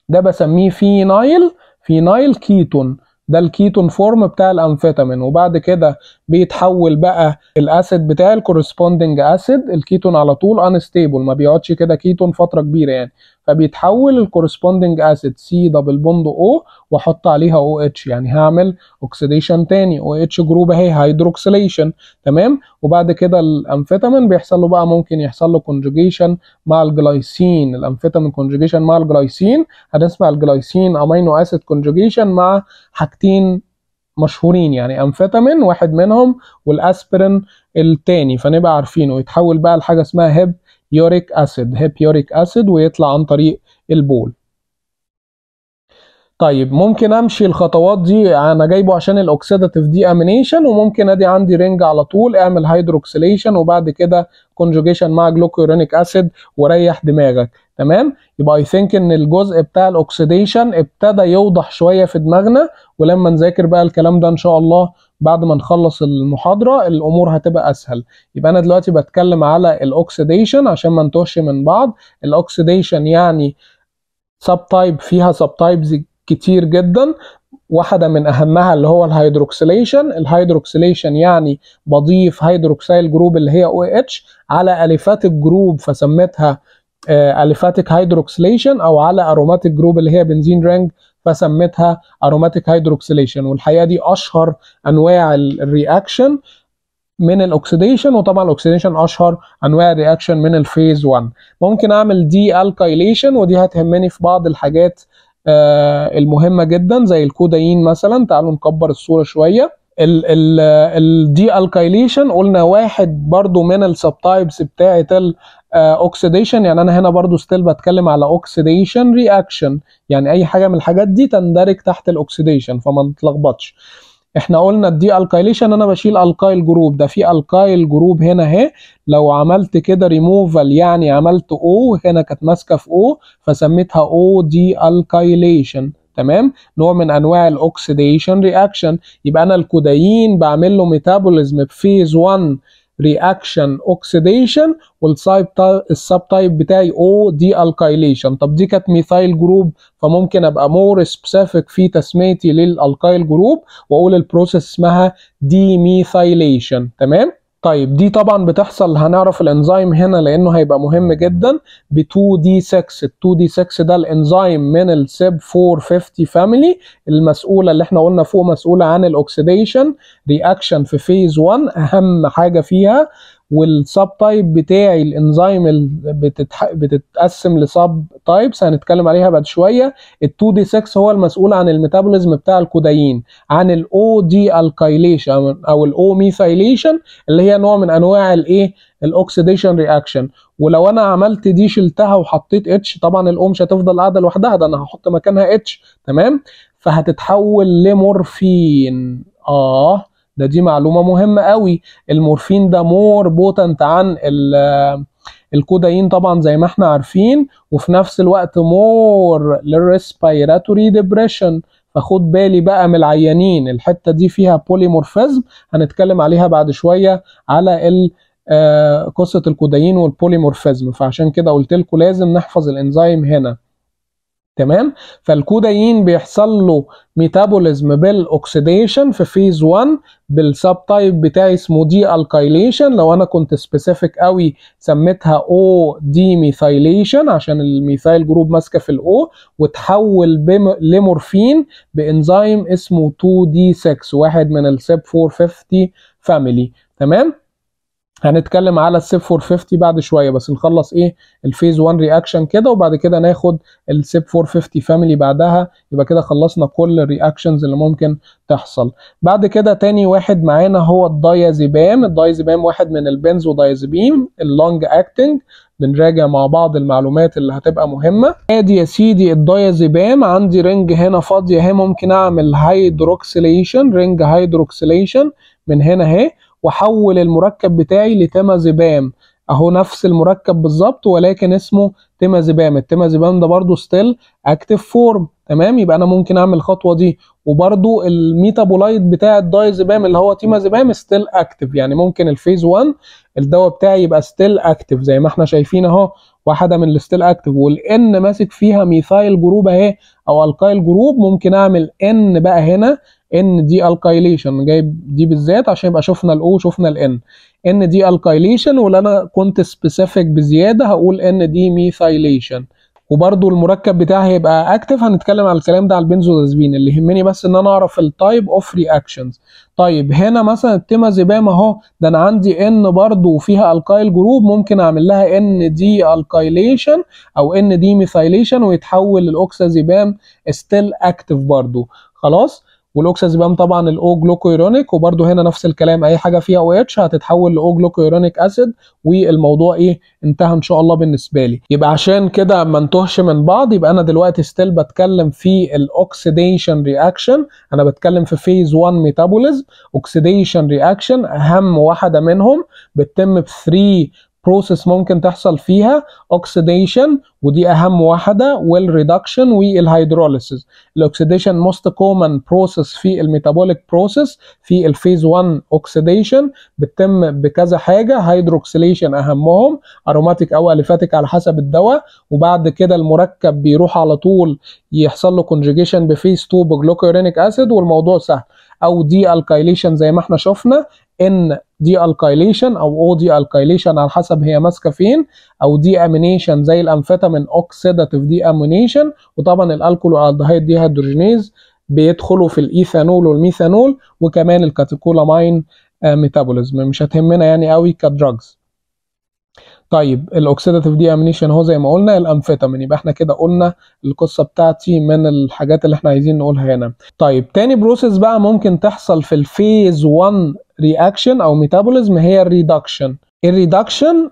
ده بسميه فينايل فينايل كيتون ده الكيتون فورم بتاع الامفيتامين وبعد كده بيتحول بقى الاسيد بتاع الكورسبوندنج اسيد الكيتون على طول انستيبل ما بيقعدش كده كيتون فتره كبيره يعني فبيتحول الكورسبوندنج اسيد سي دبل بوند او واحط عليها او OH اتش يعني هعمل اوكسيديشن تاني او OH اتش جروب اهي هيدروكسيليشن تمام وبعد كده الامفيتامين بيحصل له بقى ممكن يحصل له كونجوجيشن مع الجلايسين الامفيتامين كونجوجيشن مع الجلايسين هنسمع الجلايسين امينو اسيد كونجوجيشن مع حاجتين مشهورين يعني امفيتامين واحد منهم والاسبرين التاني فنبقى عارفينه يتحول بقى لحاجه اسمها هيب يوريك اسيد هيبيوريك اسيد ويطلع عن طريق البول طيب ممكن امشي الخطوات دي انا جايبه عشان الاوكسيداتيف دي امينيشن وممكن ادي عندي رينج على طول اعمل هيدروكسيليشن وبعد كده كونجوجيشن مع جلوكورونيك اسيد وريح دماغك تمام يبقى اي ثينك ان الجزء بتاع الاوكسيديشن ابتدى يوضح شويه في دماغنا ولما نذاكر بقى الكلام ده ان شاء الله بعد ما نخلص المحاضره الامور هتبقى اسهل يبقى انا دلوقتي بتكلم على الاوكسيديشن عشان ما نتوهش من بعض الاوكسيديشن يعني سب تايب فيها سب تايبز كتير جدا واحدة من أهمها اللي هو الهيدروكسيليشن الهيدروكسيليشن يعني بضيف هيدروكسيل جروب اللي هي او اتش على أليفات الجروب فسميتها آه، أليفاتيك هيدروكسيليشن أو على أروماتيك جروب اللي هي بنزين رينج فسميتها اروماتيك هيدروكسيليشن والحقيقه دي اشهر انواع الرياكشن من الاكسديشن وطبعا الاكسديشن اشهر انواع الرياكشن من الفيز 1 ممكن اعمل دي الكايليشن ودي هتهمني في بعض الحاجات آه المهمه جدا زي الكودايين مثلا تعالوا نكبر الصوره شويه الدي الكايليشن قلنا واحد برضو من السبتايبس بتاعه اوكسيديشن آه، يعني انا هنا برضو ستيل بتكلم على اوكسيديشن رياكشن يعني اي حاجه من الحاجات دي تندرج تحت الاوكسيديشن فما نتلخبطش احنا قلنا الدي الكايليشن انا بشيل الكايل جروب ده في الكايل جروب هنا اهي لو عملت كده ريموفال يعني عملت او هنا كانت ماسكه في او فسميتها او دي الكايليشن تمام نوع من انواع الاوكسيديشن رياكشن يبقى انا الكودايين بعمل له ميتابوليزم بفيز 1 reaction oxidation والسب تايب بتاعي او دي الكايليشن طب دي كانت ميثايل جروب فممكن ابقى مور سبيسيفيك في تسميتي للالكايل جروب واقول البروسيس اسمها دي ميثايليشن تمام طيب دي طبعا بتحصل هنعرف الانزيم هنا لانه هيبقى مهم جدا ب 2 دي 6 ال 2 دي 6 ده الانزيم من السب 450 فاميلي المسؤوله اللي احنا قلنا فوق مسؤوله عن الاكسديشن رياكشن في فيز 1 اهم حاجه فيها والسب تايب بتاعي الانزيم بتتح... بتتقسم لسب تايبس هنتكلم عليها بعد شويه ال2 دي 6 هو المسؤول عن الميتابوليزم بتاع الكودايين عن الاو دي الكايليشن او الاو ميثايليشن اللي هي نوع من انواع الايه الاوكسيديشن رياكشن ولو انا عملت دي شلتها وحطيت اتش طبعا الاو مش هتفضل قاعده لوحدها ده انا هحط مكانها اتش تمام فهتتحول لمورفين اه ده دي معلومه مهمه قوي المورفين ده مور بوتنت عن الكودايين طبعا زي ما احنا عارفين وفي نفس الوقت مور للريسبيراتوري ديبريشن فخد بالي بقى من العيانين الحته دي فيها بوليمورفيزم هنتكلم عليها بعد شويه على ال آه، قصه الكودايين والبوليمورفيزم فعشان كده قلت لكم لازم نحفظ الانزيم هنا تمام فالكودايين بيحصل له ميتابوليزم بالاكسيديشن في فيز 1 بالسب تايب بتاعي اسمه دي الكايليشن لو انا كنت سبيسيفيك قوي سميتها او دي ميثايليشن عشان الميثايل جروب ماسكه في الاو وتحول لمورفين بانزيم اسمه 2 دي 6 واحد من السب 450 فاميلي تمام هنتكلم على السيب 450 بعد شويه بس نخلص ايه الفيز 1 رياكشن كده وبعد كده ناخد السيب 450 فاميلي بعدها يبقى كده خلصنا كل الرياكشنز اللي ممكن تحصل بعد كده تاني واحد معانا هو الدايازيبام الدايازيبام واحد من البنزودايازيبيم اللونج اكتنج بنراجع مع بعض المعلومات اللي هتبقى مهمة ادي يا سيدي الدايازيبام عندي رينج هنا فاضية اهي ممكن اعمل هيدروكسيليشن رينج هيدروكسيليشن من هنا اهي واحول المركب بتاعي لتمازيبام اهو نفس المركب بالظبط ولكن اسمه تمازيبام التمازيبام ده برضو ستيل اكتف فورم تمام يبقى انا ممكن اعمل الخطوه دي وبرضو الميتابولايت بتاع الدايزيبام اللي هو تيمازيبام ستيل اكتف يعني ممكن الفيز 1 الدواء بتاعي يبقى ستيل اكتف زي ما احنا شايفين اهو واحده من الستيل اكتف والان ماسك فيها ميثايل جروب اهي او القايل جروب ممكن اعمل ان بقى هنا ان دي الكايليشن جايب دي بالذات عشان يبقى شفنا الاو شفنا الان ان دي الكايليشن ولا انا كنت سبيسيفيك بزياده هقول ان دي ميثايليشن وبرده المركب بتاعي هيبقى اكتف هنتكلم على الكلام ده على البنزودازبين اللي يهمني بس ان انا اعرف التايب اوف رياكشنز طيب هنا مثلا التيمازيبام اهو ده انا عندي ان برضو فيها الكايل جروب ممكن اعمل لها ان دي الكايليشن او ان دي ميثايليشن ويتحول الاوكسازيبام ستيل اكتف برضو خلاص والاوكسازيبام طبعا الاو جلوكويرونيك وبرده هنا نفس الكلام اي حاجه فيها او اتش هتتحول لاو جلوكويرونيك اسيد والموضوع ايه انتهى ان شاء الله بالنسبه لي يبقى عشان كده ما انتهش من بعض يبقى انا دلوقتي ستيل بتكلم في الاوكسيديشن رياكشن انا بتكلم في فيز 1 ميتابوليزم اوكسيديشن رياكشن اهم واحده منهم بتتم ب 3 بروسيس ممكن تحصل فيها اوكسيديشن ودي اهم واحده والريدكشن والهيدروليسيس الاوكسيديشن موست كومن بروسيس في الميتابوليك بروسيس في الفيز 1 اوكسيديشن بتتم بكذا حاجه هيدروكسيليشن اهمهم اروماتيك او اليفاتيك على حسب الدواء وبعد كده المركب بيروح على طول يحصل له كونجيجيشن بفيز 2 بجلوكورينيك اسيد والموضوع سهل او دي الكايليشن زي ما احنا شفنا ان دي الكايليشن او او دي الكايليشن على حسب هي ماسكه فين او دي امينيشن زي الامفيتامين اوكسيداتيف دي امينيشن وطبعا الالكول والالدهايد دي هيدروجينيز بيدخلوا في الايثانول والميثانول وكمان الكاتيكولامين ميتابوليزم آه، مش هتهمنا يعني قوي كدراجز طيب الاوكسيداتيف دي امينيشن هو زي ما قلنا الامفيتامين يبقى احنا كده قلنا القصه بتاعتي من الحاجات اللي احنا عايزين نقولها هنا طيب تاني بروسيس بقى ممكن تحصل في الفيز 1 رياكشن او ميتابوليزم هي الريدكشن الريدكشن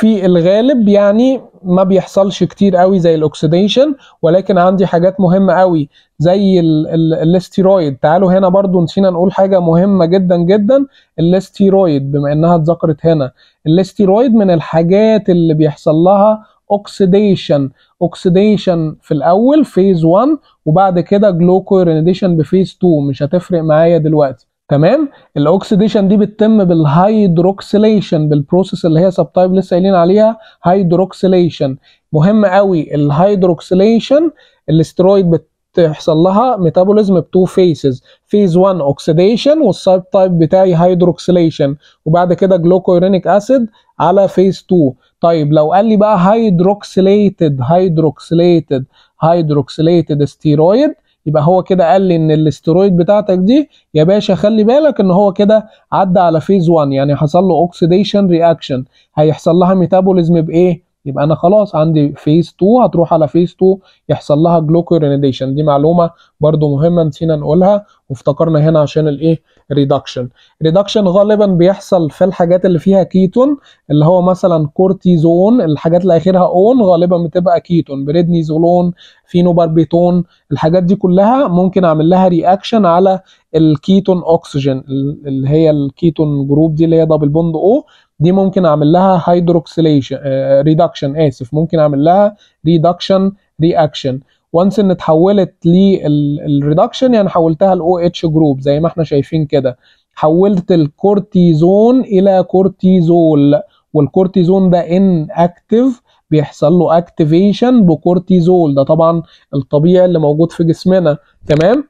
في الغالب يعني ما بيحصلش كتير قوي زي الاكسديشن ولكن عندي حاجات مهمه قوي زي الاستيرويد تعالوا هنا برضو نسينا نقول حاجه مهمه جدا جدا الاستيرويد بما انها اتذكرت هنا الاستيرويد من الحاجات اللي بيحصل لها اوكسيديشن اوكسيديشن في الاول فيز 1 وبعد كده جلوكورينيديشن بفيز 2 مش هتفرق معايا دلوقتي تمام الاوكسيديشن دي بتتم بالهيدروكسيليشن بالبروسيس اللي هي سب تايب لسه قايلين عليها هيدروكسيليشن مهم قوي الهيدروكسيليشن الاسترويد بتحصل لها ميتابوليزم بتو فيسز فيز 1 اوكسيديشن والسب تايب بتاعي هيدروكسيليشن وبعد كده جلوكورينيك اسيد على فيز 2 طيب لو قال لي بقى هيدروكسيليتد هيدروكسيليتد هيدروكسيليتد ستيرويد يبقى هو كده قال لي ان الاسترويد بتاعتك دي يا باشا خلي بالك ان هو كده عدى على فيز 1 يعني حصل له اوكسيديشن رياكشن هيحصل لها ميتابوليزم بايه يبقى انا خلاص عندي فيز 2 هتروح على فيز 2 يحصل لها جلوكورينيديشن دي معلومه برضو مهمه نسينا نقولها وافتكرنا هنا عشان الايه ريدكشن ريدكشن غالبا بيحصل في الحاجات اللي فيها كيتون اللي هو مثلا كورتيزون الحاجات اللي اخرها اون غالبا بتبقى كيتون بريدنيزولون فينوباربيتون الحاجات دي كلها ممكن اعمل لها رياكشن على الكيتون اوكسجين اللي هي الكيتون جروب دي اللي هي دبل بوند او دي ممكن اعمل لها هيدروكسيليشن آه، ريدكشن اسف ممكن اعمل لها ريدكشن رياكشن وانس ان اتحولت للريدكشن يعني حولتها الاو اتش جروب زي ما احنا شايفين كده حولت الكورتيزون الى كورتيزول والكورتيزون ده ان اكتف بيحصل له اكتيفيشن بكورتيزول ده طبعا الطبيعي اللي موجود في جسمنا تمام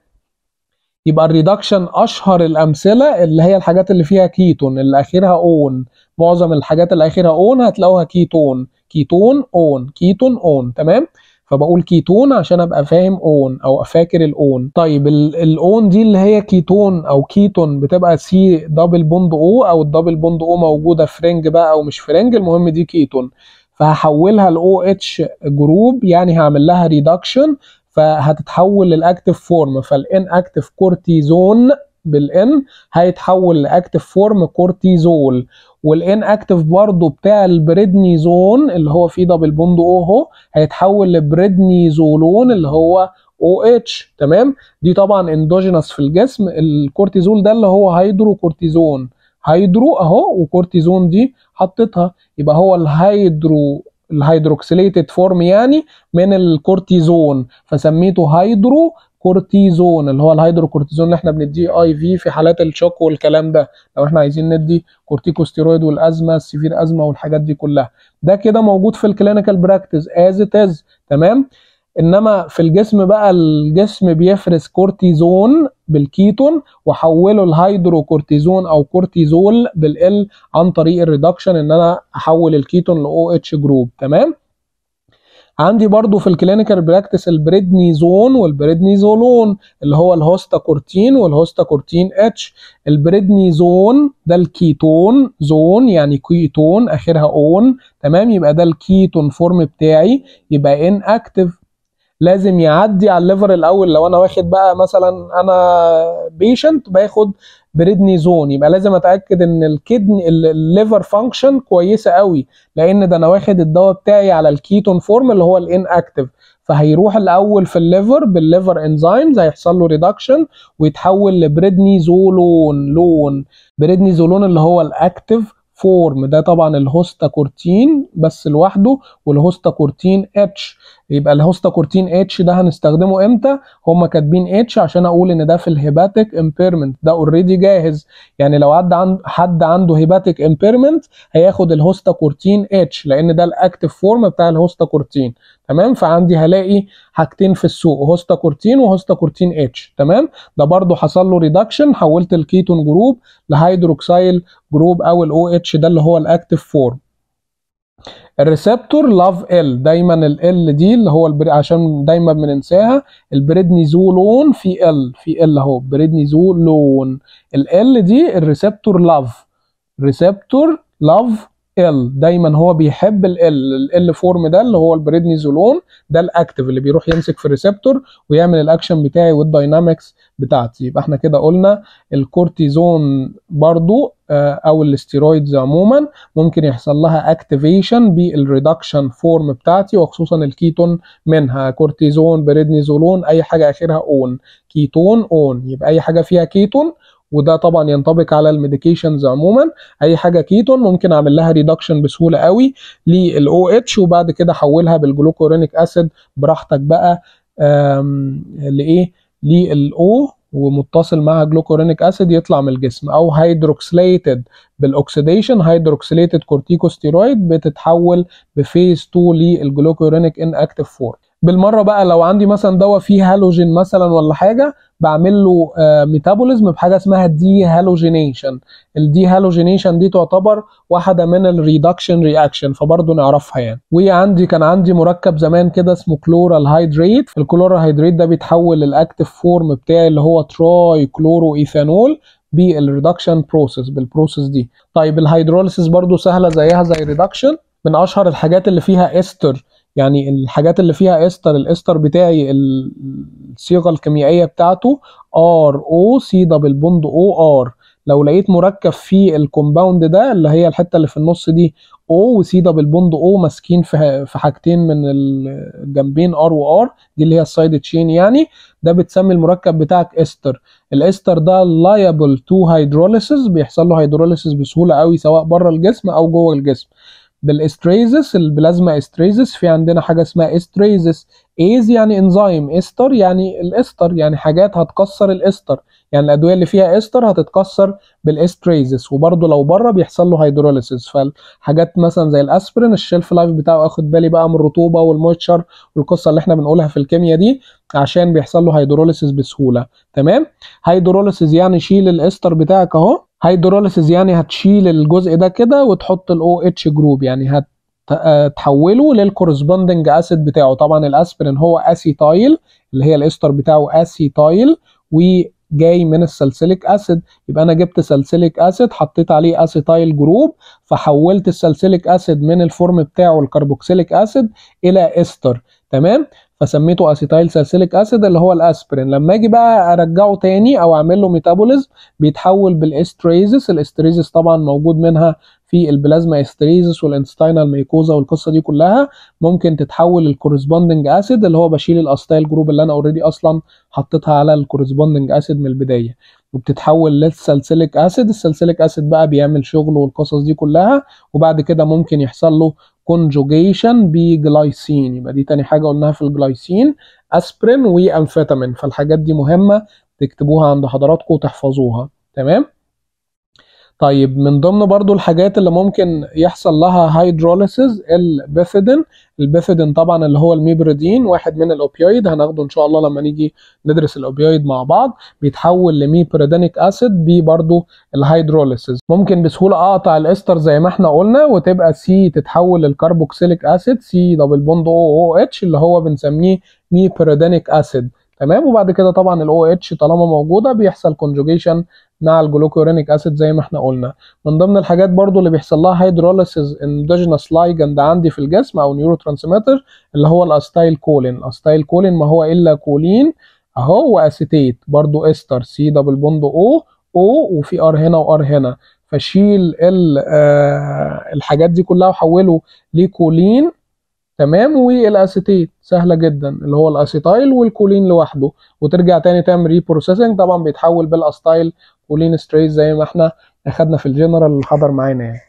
يبقى الريدكشن اشهر الامثله اللي هي الحاجات اللي فيها كيتون اللي اخرها اون معظم الحاجات اللي اخرها اون هتلاقوها كيتون كيتون اون كيتون اون تمام فبقول كيتون عشان ابقى فاهم اون او فاكر الاون طيب الاون دي اللي هي كيتون او كيتون بتبقى سي دبل بوند او او الدبل بوند او موجوده في رنج بقى او مش رنج المهم دي كيتون فهحولها لاو اتش جروب يعني هعمل لها ريدكشن فهتتحول للاكتف فورم فالان اكتف كورتيزون بالان هيتحول لاكتف فورم كورتيزول والان اكتف برضه بتاع البريدنيزون اللي هو فيه دبل بوند او هو هيتحول لبريدنيزولون اللي هو او اتش تمام دي طبعا اندوجينس في الجسم الكورتيزول ده اللي هو هيدرو كورتيزون هيدرو اهو وكورتيزون دي حطيتها يبقى هو الهيدرو الهيدروكسيليتد فورم يعني من الكورتيزون فسميته هيدرو كورتيزون اللي هو الهيدروكورتيزون اللي احنا بنديه اي في في حالات الشوك والكلام ده لو احنا عايزين ندي كورتيكوستيرويد والازمه السيفير ازمه والحاجات دي كلها ده كده موجود في الكلينيكال براكتس از ات از تمام انما في الجسم بقى الجسم بيفرز كورتيزون بالكيتون وحوله الهيدروكورتيزون او كورتيزول بالال عن طريق الريدكشن ان انا احول الكيتون ل او اتش جروب تمام عندي برضو في الكلينيكال براكتس البريدنيزون والبريدنيزولون اللي هو الهوستاكورتين والهوستاكورتين اتش البريدنيزون ده الكيتون زون يعني كيتون اخرها اون تمام يبقى ده الكيتون فورم بتاعي يبقى ان اكتف لازم يعدي على الليفر الاول لو انا واخد بقى مثلا انا بيشنت باخد بريدني زون يبقى لازم اتاكد ان الكدن الليفر فانكشن كويسه قوي لان ده انا واخد الدواء بتاعي على الكيتون فورم اللي هو الان اكتف فهيروح الاول في الليفر بالليفر انزيمز هيحصل له ريدكشن ويتحول زولون لون زولون اللي هو الاكتف فورم ده طبعا الهوستا كورتين بس لوحده والهوستا كورتين اتش يبقى الهوستاكورتين اتش ده هنستخدمه امتى هم كاتبين اتش عشان اقول ان ده في الهيباتيك امبيرمنت ده اوريدي جاهز يعني لو عد عند حد عنده هيباتيك امبيرمنت هياخد الهوستاكورتين اتش لان ده الاكتف فورم بتاع الهوستاكورتين تمام فعندي هلاقي حاجتين في السوق هوستاكورتين وهوستاكورتين اتش تمام ده برضو حصل له ريدكشن حولت الكيتون جروب لهيدروكسيل جروب او الاو اتش ده اللي هو الاكتف فورم الريسبتور لاف ال دايما ال ال دي اللي هو البري عشان دايما بننساها البريدنيزولون في ال في ال اهو بريدنيزولون ال دي الريسبتور لاف ريسبتور لاف ال دايما هو بيحب ال ال فورم ده اللي هو البريدنيزولون ده الاكتف اللي بيروح يمسك في الريسبتور ويعمل الاكشن بتاعي والداينامكس بتاعتي يبقى احنا كده قلنا الكورتيزون برضو آه، او الاستيرويدز عموما ممكن يحصل لها اكتيفيشن بالريدكشن فورم بتاعتي وخصوصا الكيتون منها كورتيزون بريدنيزولون اي حاجه اخرها اون كيتون اون يبقى اي حاجه فيها كيتون وده طبعا ينطبق على الميديكيشنز عموما اي حاجه كيتون ممكن اعمل لها ريدكشن بسهوله قوي للاو اتش وبعد كده احولها بالجلوكورينيك اسيد براحتك بقى لايه للاو ومتصل مع جلوكورينيك اسيد يطلع من الجسم او هيدروكسليتد بالاكسديشن هيدروكسليتد كورتيكوستيرويد بتتحول بفيز 2 للجلوكورينيك ان اكتف فورم بالمره بقى لو عندي مثلا دواء فيه هالوجين مثلا ولا حاجه بعمل له ميتابوليزم آه, بحاجه اسمها دي هالوجينيشن الدي هالوجينيشن دي تعتبر واحده من الريدكشن رياكشن فبرضه نعرفها يعني وعندي كان عندي مركب زمان كده اسمه كلورال هيدريت الكلورال هيدريت ده بيتحول للاكتيف فورم بتاعي اللي هو تراي كلورو ايثانول بالريدكشن بروسيس بالبروسيس دي طيب الهيدروليسيس برضه سهله زيها زي ريدكشن من اشهر الحاجات اللي فيها استر يعني الحاجات اللي فيها استر الاستر بتاعي الصيغه الكيميائيه بتاعته ار او سي دبل بوند او ار لو لقيت مركب في الكومباوند ده اللي هي الحته اللي في النص دي او وسي دبل بوند او ماسكين في حاجتين من الجنبين ار وار دي اللي هي السايد تشين يعني ده بتسمي المركب بتاعك استر الاستر ده لايبل تو هيدروليسيس بيحصل له هيدروليسيس بسهوله قوي سواء بره الجسم او جوه الجسم بالاستريزس البلازما استريزس في عندنا حاجه اسمها استريزس ايز يعني انزيم استر يعني الاستر يعني حاجات هتكسر الاستر يعني الادويه اللي فيها استر هتتكسر بالاستريزس وبرده لو بره بيحصل له هيدروليسيس فالحاجات مثلا زي الاسبرين الشيلف لايف بتاعه اخد بالي بقى من الرطوبه والمويتشر والقصه اللي احنا بنقولها في الكيمياء دي عشان بيحصل له هيدروليسيس بسهوله تمام هيدروليسيس يعني شيل الاستر بتاعك اهو هيدروليسيز يعني هتشيل الجزء ده كده وتحط الاو اتش جروب يعني هتحوله للكورسبوندنج اسيد بتاعه طبعا الاسبرين هو اسيتايل اللي هي الاستر بتاعه اسيتايل وجاي من السلسليك اسيد يبقى انا جبت سلسليك اسيد حطيت عليه اسيتايل جروب فحولت السلسليك اسيد من الفورم بتاعه الكربوكسيليك اسيد الى استر تمام فسميته اسيتايل سالسيليك اسيد اللي هو الاسبرين لما اجي بقى ارجعه تاني او اعمل له ميتابوليزم بيتحول بالاستريزس الاستريزس طبعا موجود منها في البلازما استريزس والانستاينال ميكوزا والقصه دي كلها ممكن تتحول للكورسبوندنج اسيد اللي هو بشيل الاستايل جروب اللي انا اوريدي اصلا حطيتها على الكورسبوندنج اسيد من البدايه وبتتحول للسلسلك اسيد السلسلك اسيد بقى بيعمل شغل والقصص دي كلها وبعد كده ممكن يحصل له كونجوجيشن بجلايسين يبقى دي تاني حاجه قلناها في الجلايسين اسبرين وانفيتامين فالحاجات دي مهمه تكتبوها عند حضراتكم وتحفظوها تمام طيب من ضمن برضو الحاجات اللي ممكن يحصل لها هيدروليسيز البيفيدين البيفيدين طبعا اللي هو الميبريدين واحد من الاوبيويد هناخده ان شاء الله لما نيجي ندرس الاوبيويد مع بعض بيتحول لميبريدينيك اسيد بي برضو الهيدروليسيز ممكن بسهوله اقطع الاستر زي ما احنا قلنا وتبقى سي تتحول للكربوكسيليك اسيد سي دبل بوند او او اتش اللي هو بنسميه ميبريدينيك اسيد تمام وبعد كده طبعا الاو اتش طالما موجوده بيحصل كونجوجيشن مع الجلوكورينيك اسيد زي ما احنا قلنا من ضمن الحاجات برضو اللي بيحصل لها هيدروليسيز اندوجينس لايجند عندي في الجسم او نيورو ترانسميتر اللي هو الاستايل كولين الاستايل كولين ما هو الا كولين اهو واسيتيت برضو استر سي دبل بوند او او وفي ار هنا وار هنا فشيل آه الحاجات دي كلها وحوله لكولين تمام والاسيتيت سهله جدا اللي هو الاسيتايل والكولين لوحده وترجع تاني تعمل ريبروسيسنج طبعا بيتحول بالاستايل ولين ستريس زي ما احنا اخدنا في الجنرال اللي حضر معانا يعني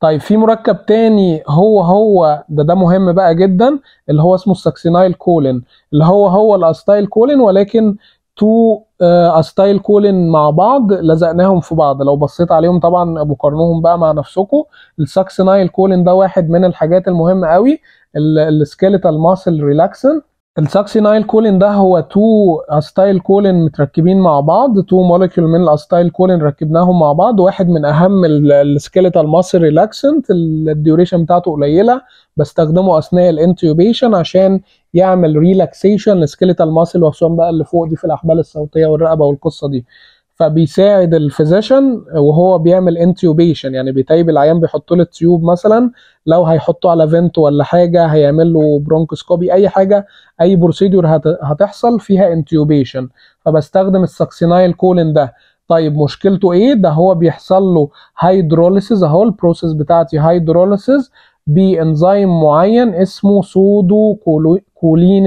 طيب في مركب تاني هو هو ده ده مهم بقى جدا اللي هو اسمه الساكسينايل كولين اللي هو هو الاستايل كولين ولكن تو آه، استايل كولين مع بعض لزقناهم في بعض لو بصيت عليهم طبعا بقارنهم بقى مع نفسكم الساكسينايل كولين ده واحد من الحاجات المهمه قوي السكيليتال ماسل ريلاكسن الساكسينايل كولين ده هو تو استايل كولين متركبين مع بعض تو موليكيول من الاستايل كولين ركبناهم مع بعض واحد من اهم السكيلتال ماسل ريلاكسنت الديوريشن بتاعته قليله بستخدمه اثناء الانتيوبيشن عشان يعمل ريلاكسيشن للسكيلتال ماسل وخصوصا بقى اللي فوق دي في الاحبال الصوتيه والرقبه والقصه دي فبيساعد الفيزيشن وهو بيعمل انتيوبيشن يعني بيتيب العيان بيحط له التيوب مثلا لو هيحطه على فنت ولا حاجه هيعمل له برونكوسكوبي اي حاجه اي بروسيدور هتحصل فيها انتيوبيشن فبستخدم السكسينايل كولين ده طيب مشكلته ايه ده هو بيحصل له هيدروليسيز اهو البروسيس بتاعتي هيدروليسيز بانزيم معين اسمه سودو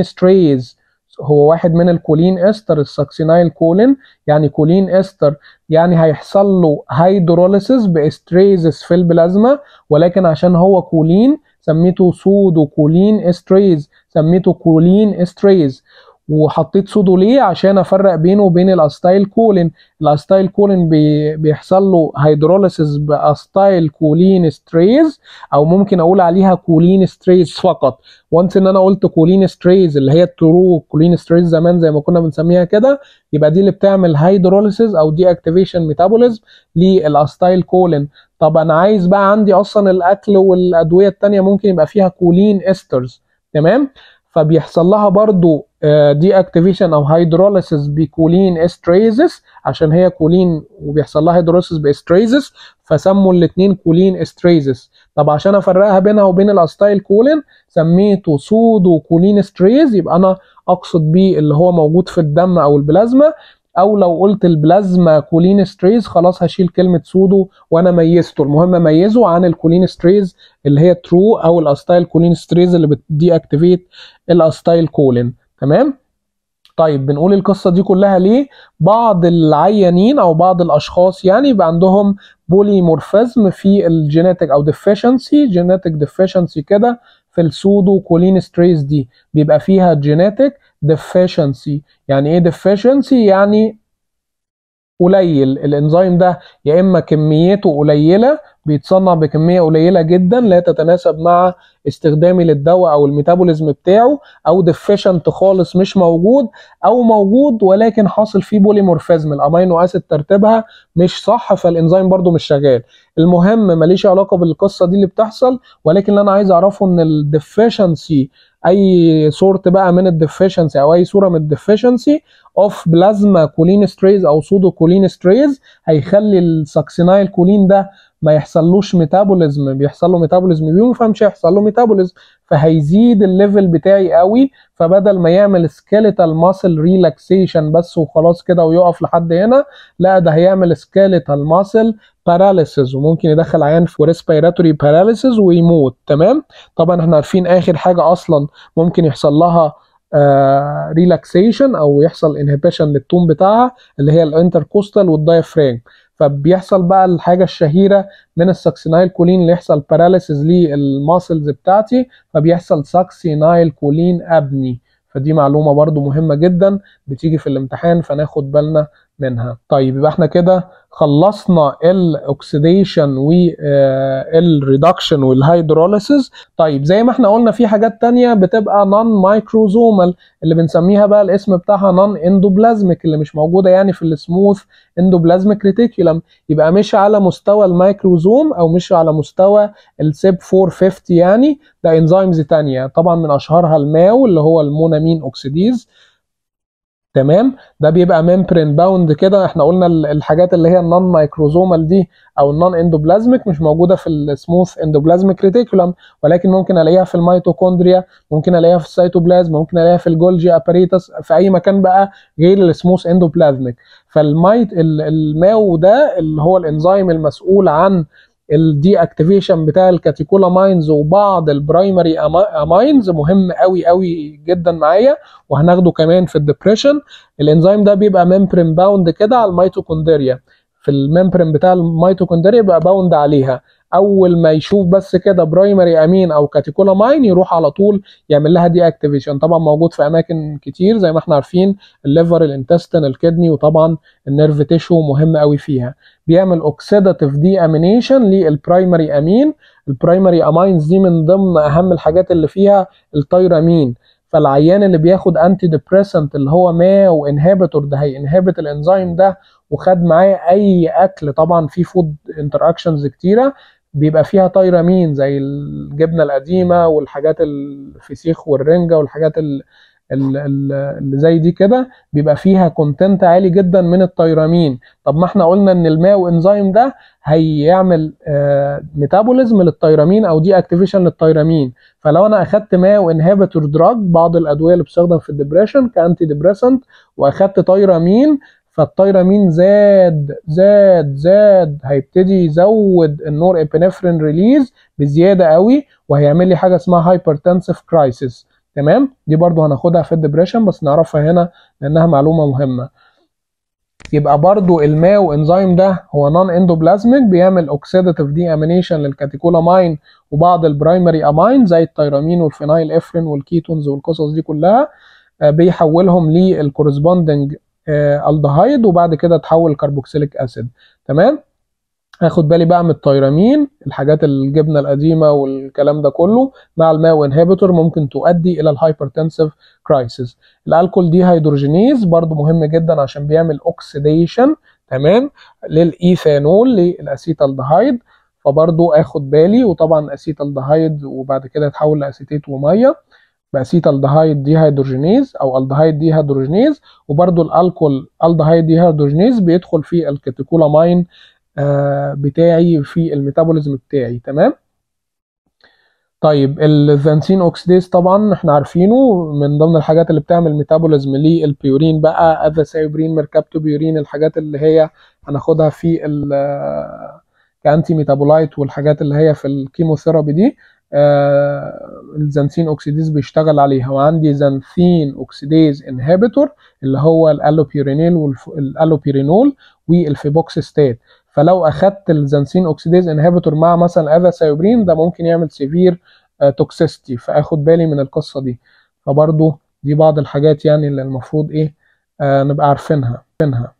ستريز هو واحد من الكولين استر الساكسينايل كولين يعني كولين استر يعني هيحصل له هيدروليسيس باستريزس في البلازما ولكن عشان هو كولين سميته سودو كولين استريز سميته كولين استريز وحطيت سودو ليه عشان افرق بينه وبين الاستايل كولين الاستايل كولين بي بيحصل له هيدروليسيس باستايل كولين ستريز او ممكن اقول عليها كولين ستريز فقط وانس ان انا قلت كولين ستريز اللي هي الترو كولين ستريز زمان زي ما كنا بنسميها كده يبقى دي اللي بتعمل هيدروليسيس او دي اكتيفيشن ميتابوليزم للاستايل كولين طب انا عايز بقى عندي اصلا الاكل والادويه الثانيه ممكن يبقى فيها كولين استرز تمام فبيحصل لها برضو دي آه، اكتيفيشن او هيدروليسيس بكولين استريزس عشان هي كولين وبيحصل لها هيدروليسيس باستريزس فسموا الاثنين كولين استريزس طب عشان افرقها بينها وبين الاستايل كولين سميته سودو كولين استريز يبقى انا اقصد بيه اللي هو موجود في الدم او البلازما او لو قلت البلازما كولين ستريز خلاص هشيل كلمه سودو وانا ميزته المهم اميزه عن الكولين ستريز اللي هي ترو او الاستايل كولين ستريز اللي بتدي اكتيفيت الاستايل كولين تمام طيب بنقول القصه دي كلها ليه بعض العيانين او بعض الاشخاص يعني يبقى عندهم بوليمورفيزم في الجينيتك او ديفيشنسي جينيتك ديفيشنسي كده في السودو كولين ستريز دي بيبقى فيها جينيتك deficiency يعني ايه deficiency يعني قليل الانزيم ده يا اما كميته قليله بيتصنع بكميه قليله جدا لا تتناسب مع استخدامي للدواء او الميتابوليزم بتاعه او ديفيشنت خالص مش موجود او موجود ولكن حاصل فيه بوليمورفيزم الامينو اسيد ترتيبها مش صح فالانزيم برده مش شغال المهم ماليش علاقه بالقصه دي اللي بتحصل ولكن اللي انا عايز اعرفه ان الديفيشنسي اي سورت بقى من الديفيشنسي او اي صوره من الديفيشنسي اوف بلازما ستريز او سودو ستريز هيخلي السكسينايل كولين ده ما يحصلوش ميتابوليزم بيحصل له ميتابوليزم بيوم فمش هيحصل له ميتابوليزم فهيزيد الليفل بتاعي قوي فبدل ما يعمل سكيلتال ماسل ريلاكسيشن بس وخلاص كده ويقف لحد هنا لا ده هيعمل سكيلتال ماسل باراليسيز وممكن يدخل عيان في ريسبيراتوري باراليسيز ويموت تمام طبعا احنا عارفين اخر حاجه اصلا ممكن يحصل لها ريلاكسيشن آه، uh, او يحصل انهبيشن للتون بتاعها اللي هي الانتركوستال والدايفرام فبيحصل بقى الحاجه الشهيره من الساكسينايل كولين اللي يحصل باراليسيز للماسلز بتاعتي فبيحصل ساكسينايل كولين ابني فدي معلومه برده مهمه جدا بتيجي في الامتحان فناخد بالنا منها طيب يبقى احنا كده خلصنا الاكسديشن والريدكشن والهيدروليسيس طيب زي ما احنا قلنا في حاجات تانية بتبقى نون مايكروزومال اللي بنسميها بقى الاسم بتاعها نون اندوبلازميك اللي مش موجوده يعني في السموث اندوبلازميك ريتيكولم يبقى مش على مستوى المايكروزوم او مش على مستوى السيب 450 يعني ده انزيمز تانية طبعا من اشهرها الماو اللي هو المونامين اوكسيديز تمام ده بيبقى ممبرين باوند كده احنا قلنا الحاجات اللي هي النون مايكروزومال دي او النون اندوبلازميك مش موجوده في السموث اندوبلازميك ريتيكولم ولكن ممكن الاقيها في الميتوكوندريا ممكن الاقيها في السيتوبلازم ممكن الاقيها في الجولجي اباريتس في اي مكان بقى غير السموث اندوبلازميك فالمايت الماو ده اللي هو الانزيم المسؤول عن الدي اكتيفيشن بتاع ماينز وبعض البرايمري اماينز مهم قوي قوي جدا معايا وهناخده كمان في الدبريشن الانزيم ده بيبقى ممبرين باوند كده على الميتوكوندريا في الممبرين بتاع الميتوكوندريا بيبقى باوند عليها اول ما يشوف بس كده برايمري امين او كاتيكولامين يروح على طول يعمل لها دي اكتيفيشن طبعا موجود في اماكن كتير زي ما احنا عارفين الليفر الانتستن الكدني وطبعا النيرف تيشو مهم قوي فيها بيعمل اوكسيداتيف دي امينيشن للبرايمري امين البرايمري امينز دي من ضمن اهم الحاجات اللي فيها التيرامين فالعيان اللي بياخد انتي ديبريسنت اللي هو ما وانهبيتور ده هينهبت الانزيم ده وخد معاه اي اكل طبعا فيه فود انتراكشنز كتيره بيبقى فيها تايرامين زي الجبنه القديمه والحاجات الفسيخ والرنجه والحاجات اللي زي دي كده بيبقى فيها كونتنت عالي جدا من التايرامين طب ما احنا قلنا ان الماء وانزيم ده هيعمل ميتابوليزم آه، للتايرامين او دي اكتيفيشن للتايرامين فلو انا اخدت ماء وانهبيتور دراج بعض الادويه اللي بتستخدم في الدبريشن كانتي ديبريسنت واخدت تايرامين فالتايرامين زاد زاد زاد هيبتدي يزود النور ابنفرين ريليز بزياده قوي وهيعمل لي حاجه اسمها هايبرتنسيف كرايسيس تمام دي برضو هناخدها في الدبريشن بس نعرفها هنا لانها معلومه مهمه يبقى برضو الماو انزيم ده هو نون اندوبلازميك بيعمل اوكسيداتيف دي امينيشن للكاتيكولامين وبعض البرايمري امين زي التيرامين والفينايل افرين والكيتونز والقصص دي كلها آه، بيحولهم للكورسبوندنج آه، الدهايد وبعد كده تحول كربوكسيليك اسيد تمام اخد بالي بقى من التيرامين الحاجات الجبنه القديمه والكلام ده كله مع الماء انهبيتور ممكن تؤدي الى الهايبرتنسيف كرايسيس الالكول دي هيدروجينيز برضو مهم جدا عشان بيعمل اوكسيديشن تمام للايثانول للاسيتالدهايد فبرضو اخد بالي وطبعا اسيتالدهايد وبعد كده يتحول لاسيتيت وميه باسيت الدهايد دي هيدروجينيز او الدهايد دي هيدروجينيز وبرده الالكول الدهايد دي هيدروجينيز بيدخل في الكاتيكولامين آه بتاعي في الميتابوليزم بتاعي تمام طيب الزنسين اوكسيديز طبعا احنا عارفينه من ضمن الحاجات اللي بتعمل ميتابوليزم للبيورين بقى اذاسايبرين ميركابتوبيورين الحاجات اللي هي هناخدها في آه، كانتي ميتابولايت والحاجات اللي هي في الكيموثيرابي دي الزنسين آه، الزنثين اوكسيديز بيشتغل عليها وعندي زنثين اوكسيديز انهبيتور اللي هو الالوبيرينيل والالوبيرينول والفيبوكسستات فلو اخدت الزنثين اوكسيديز انهبيتور مع مثلا اذا ده ممكن يعمل سيفير توكسيستي آه، فاخد بالي من القصه دي فبرضه دي بعض الحاجات يعني اللي المفروض ايه آه نبقى عارفينها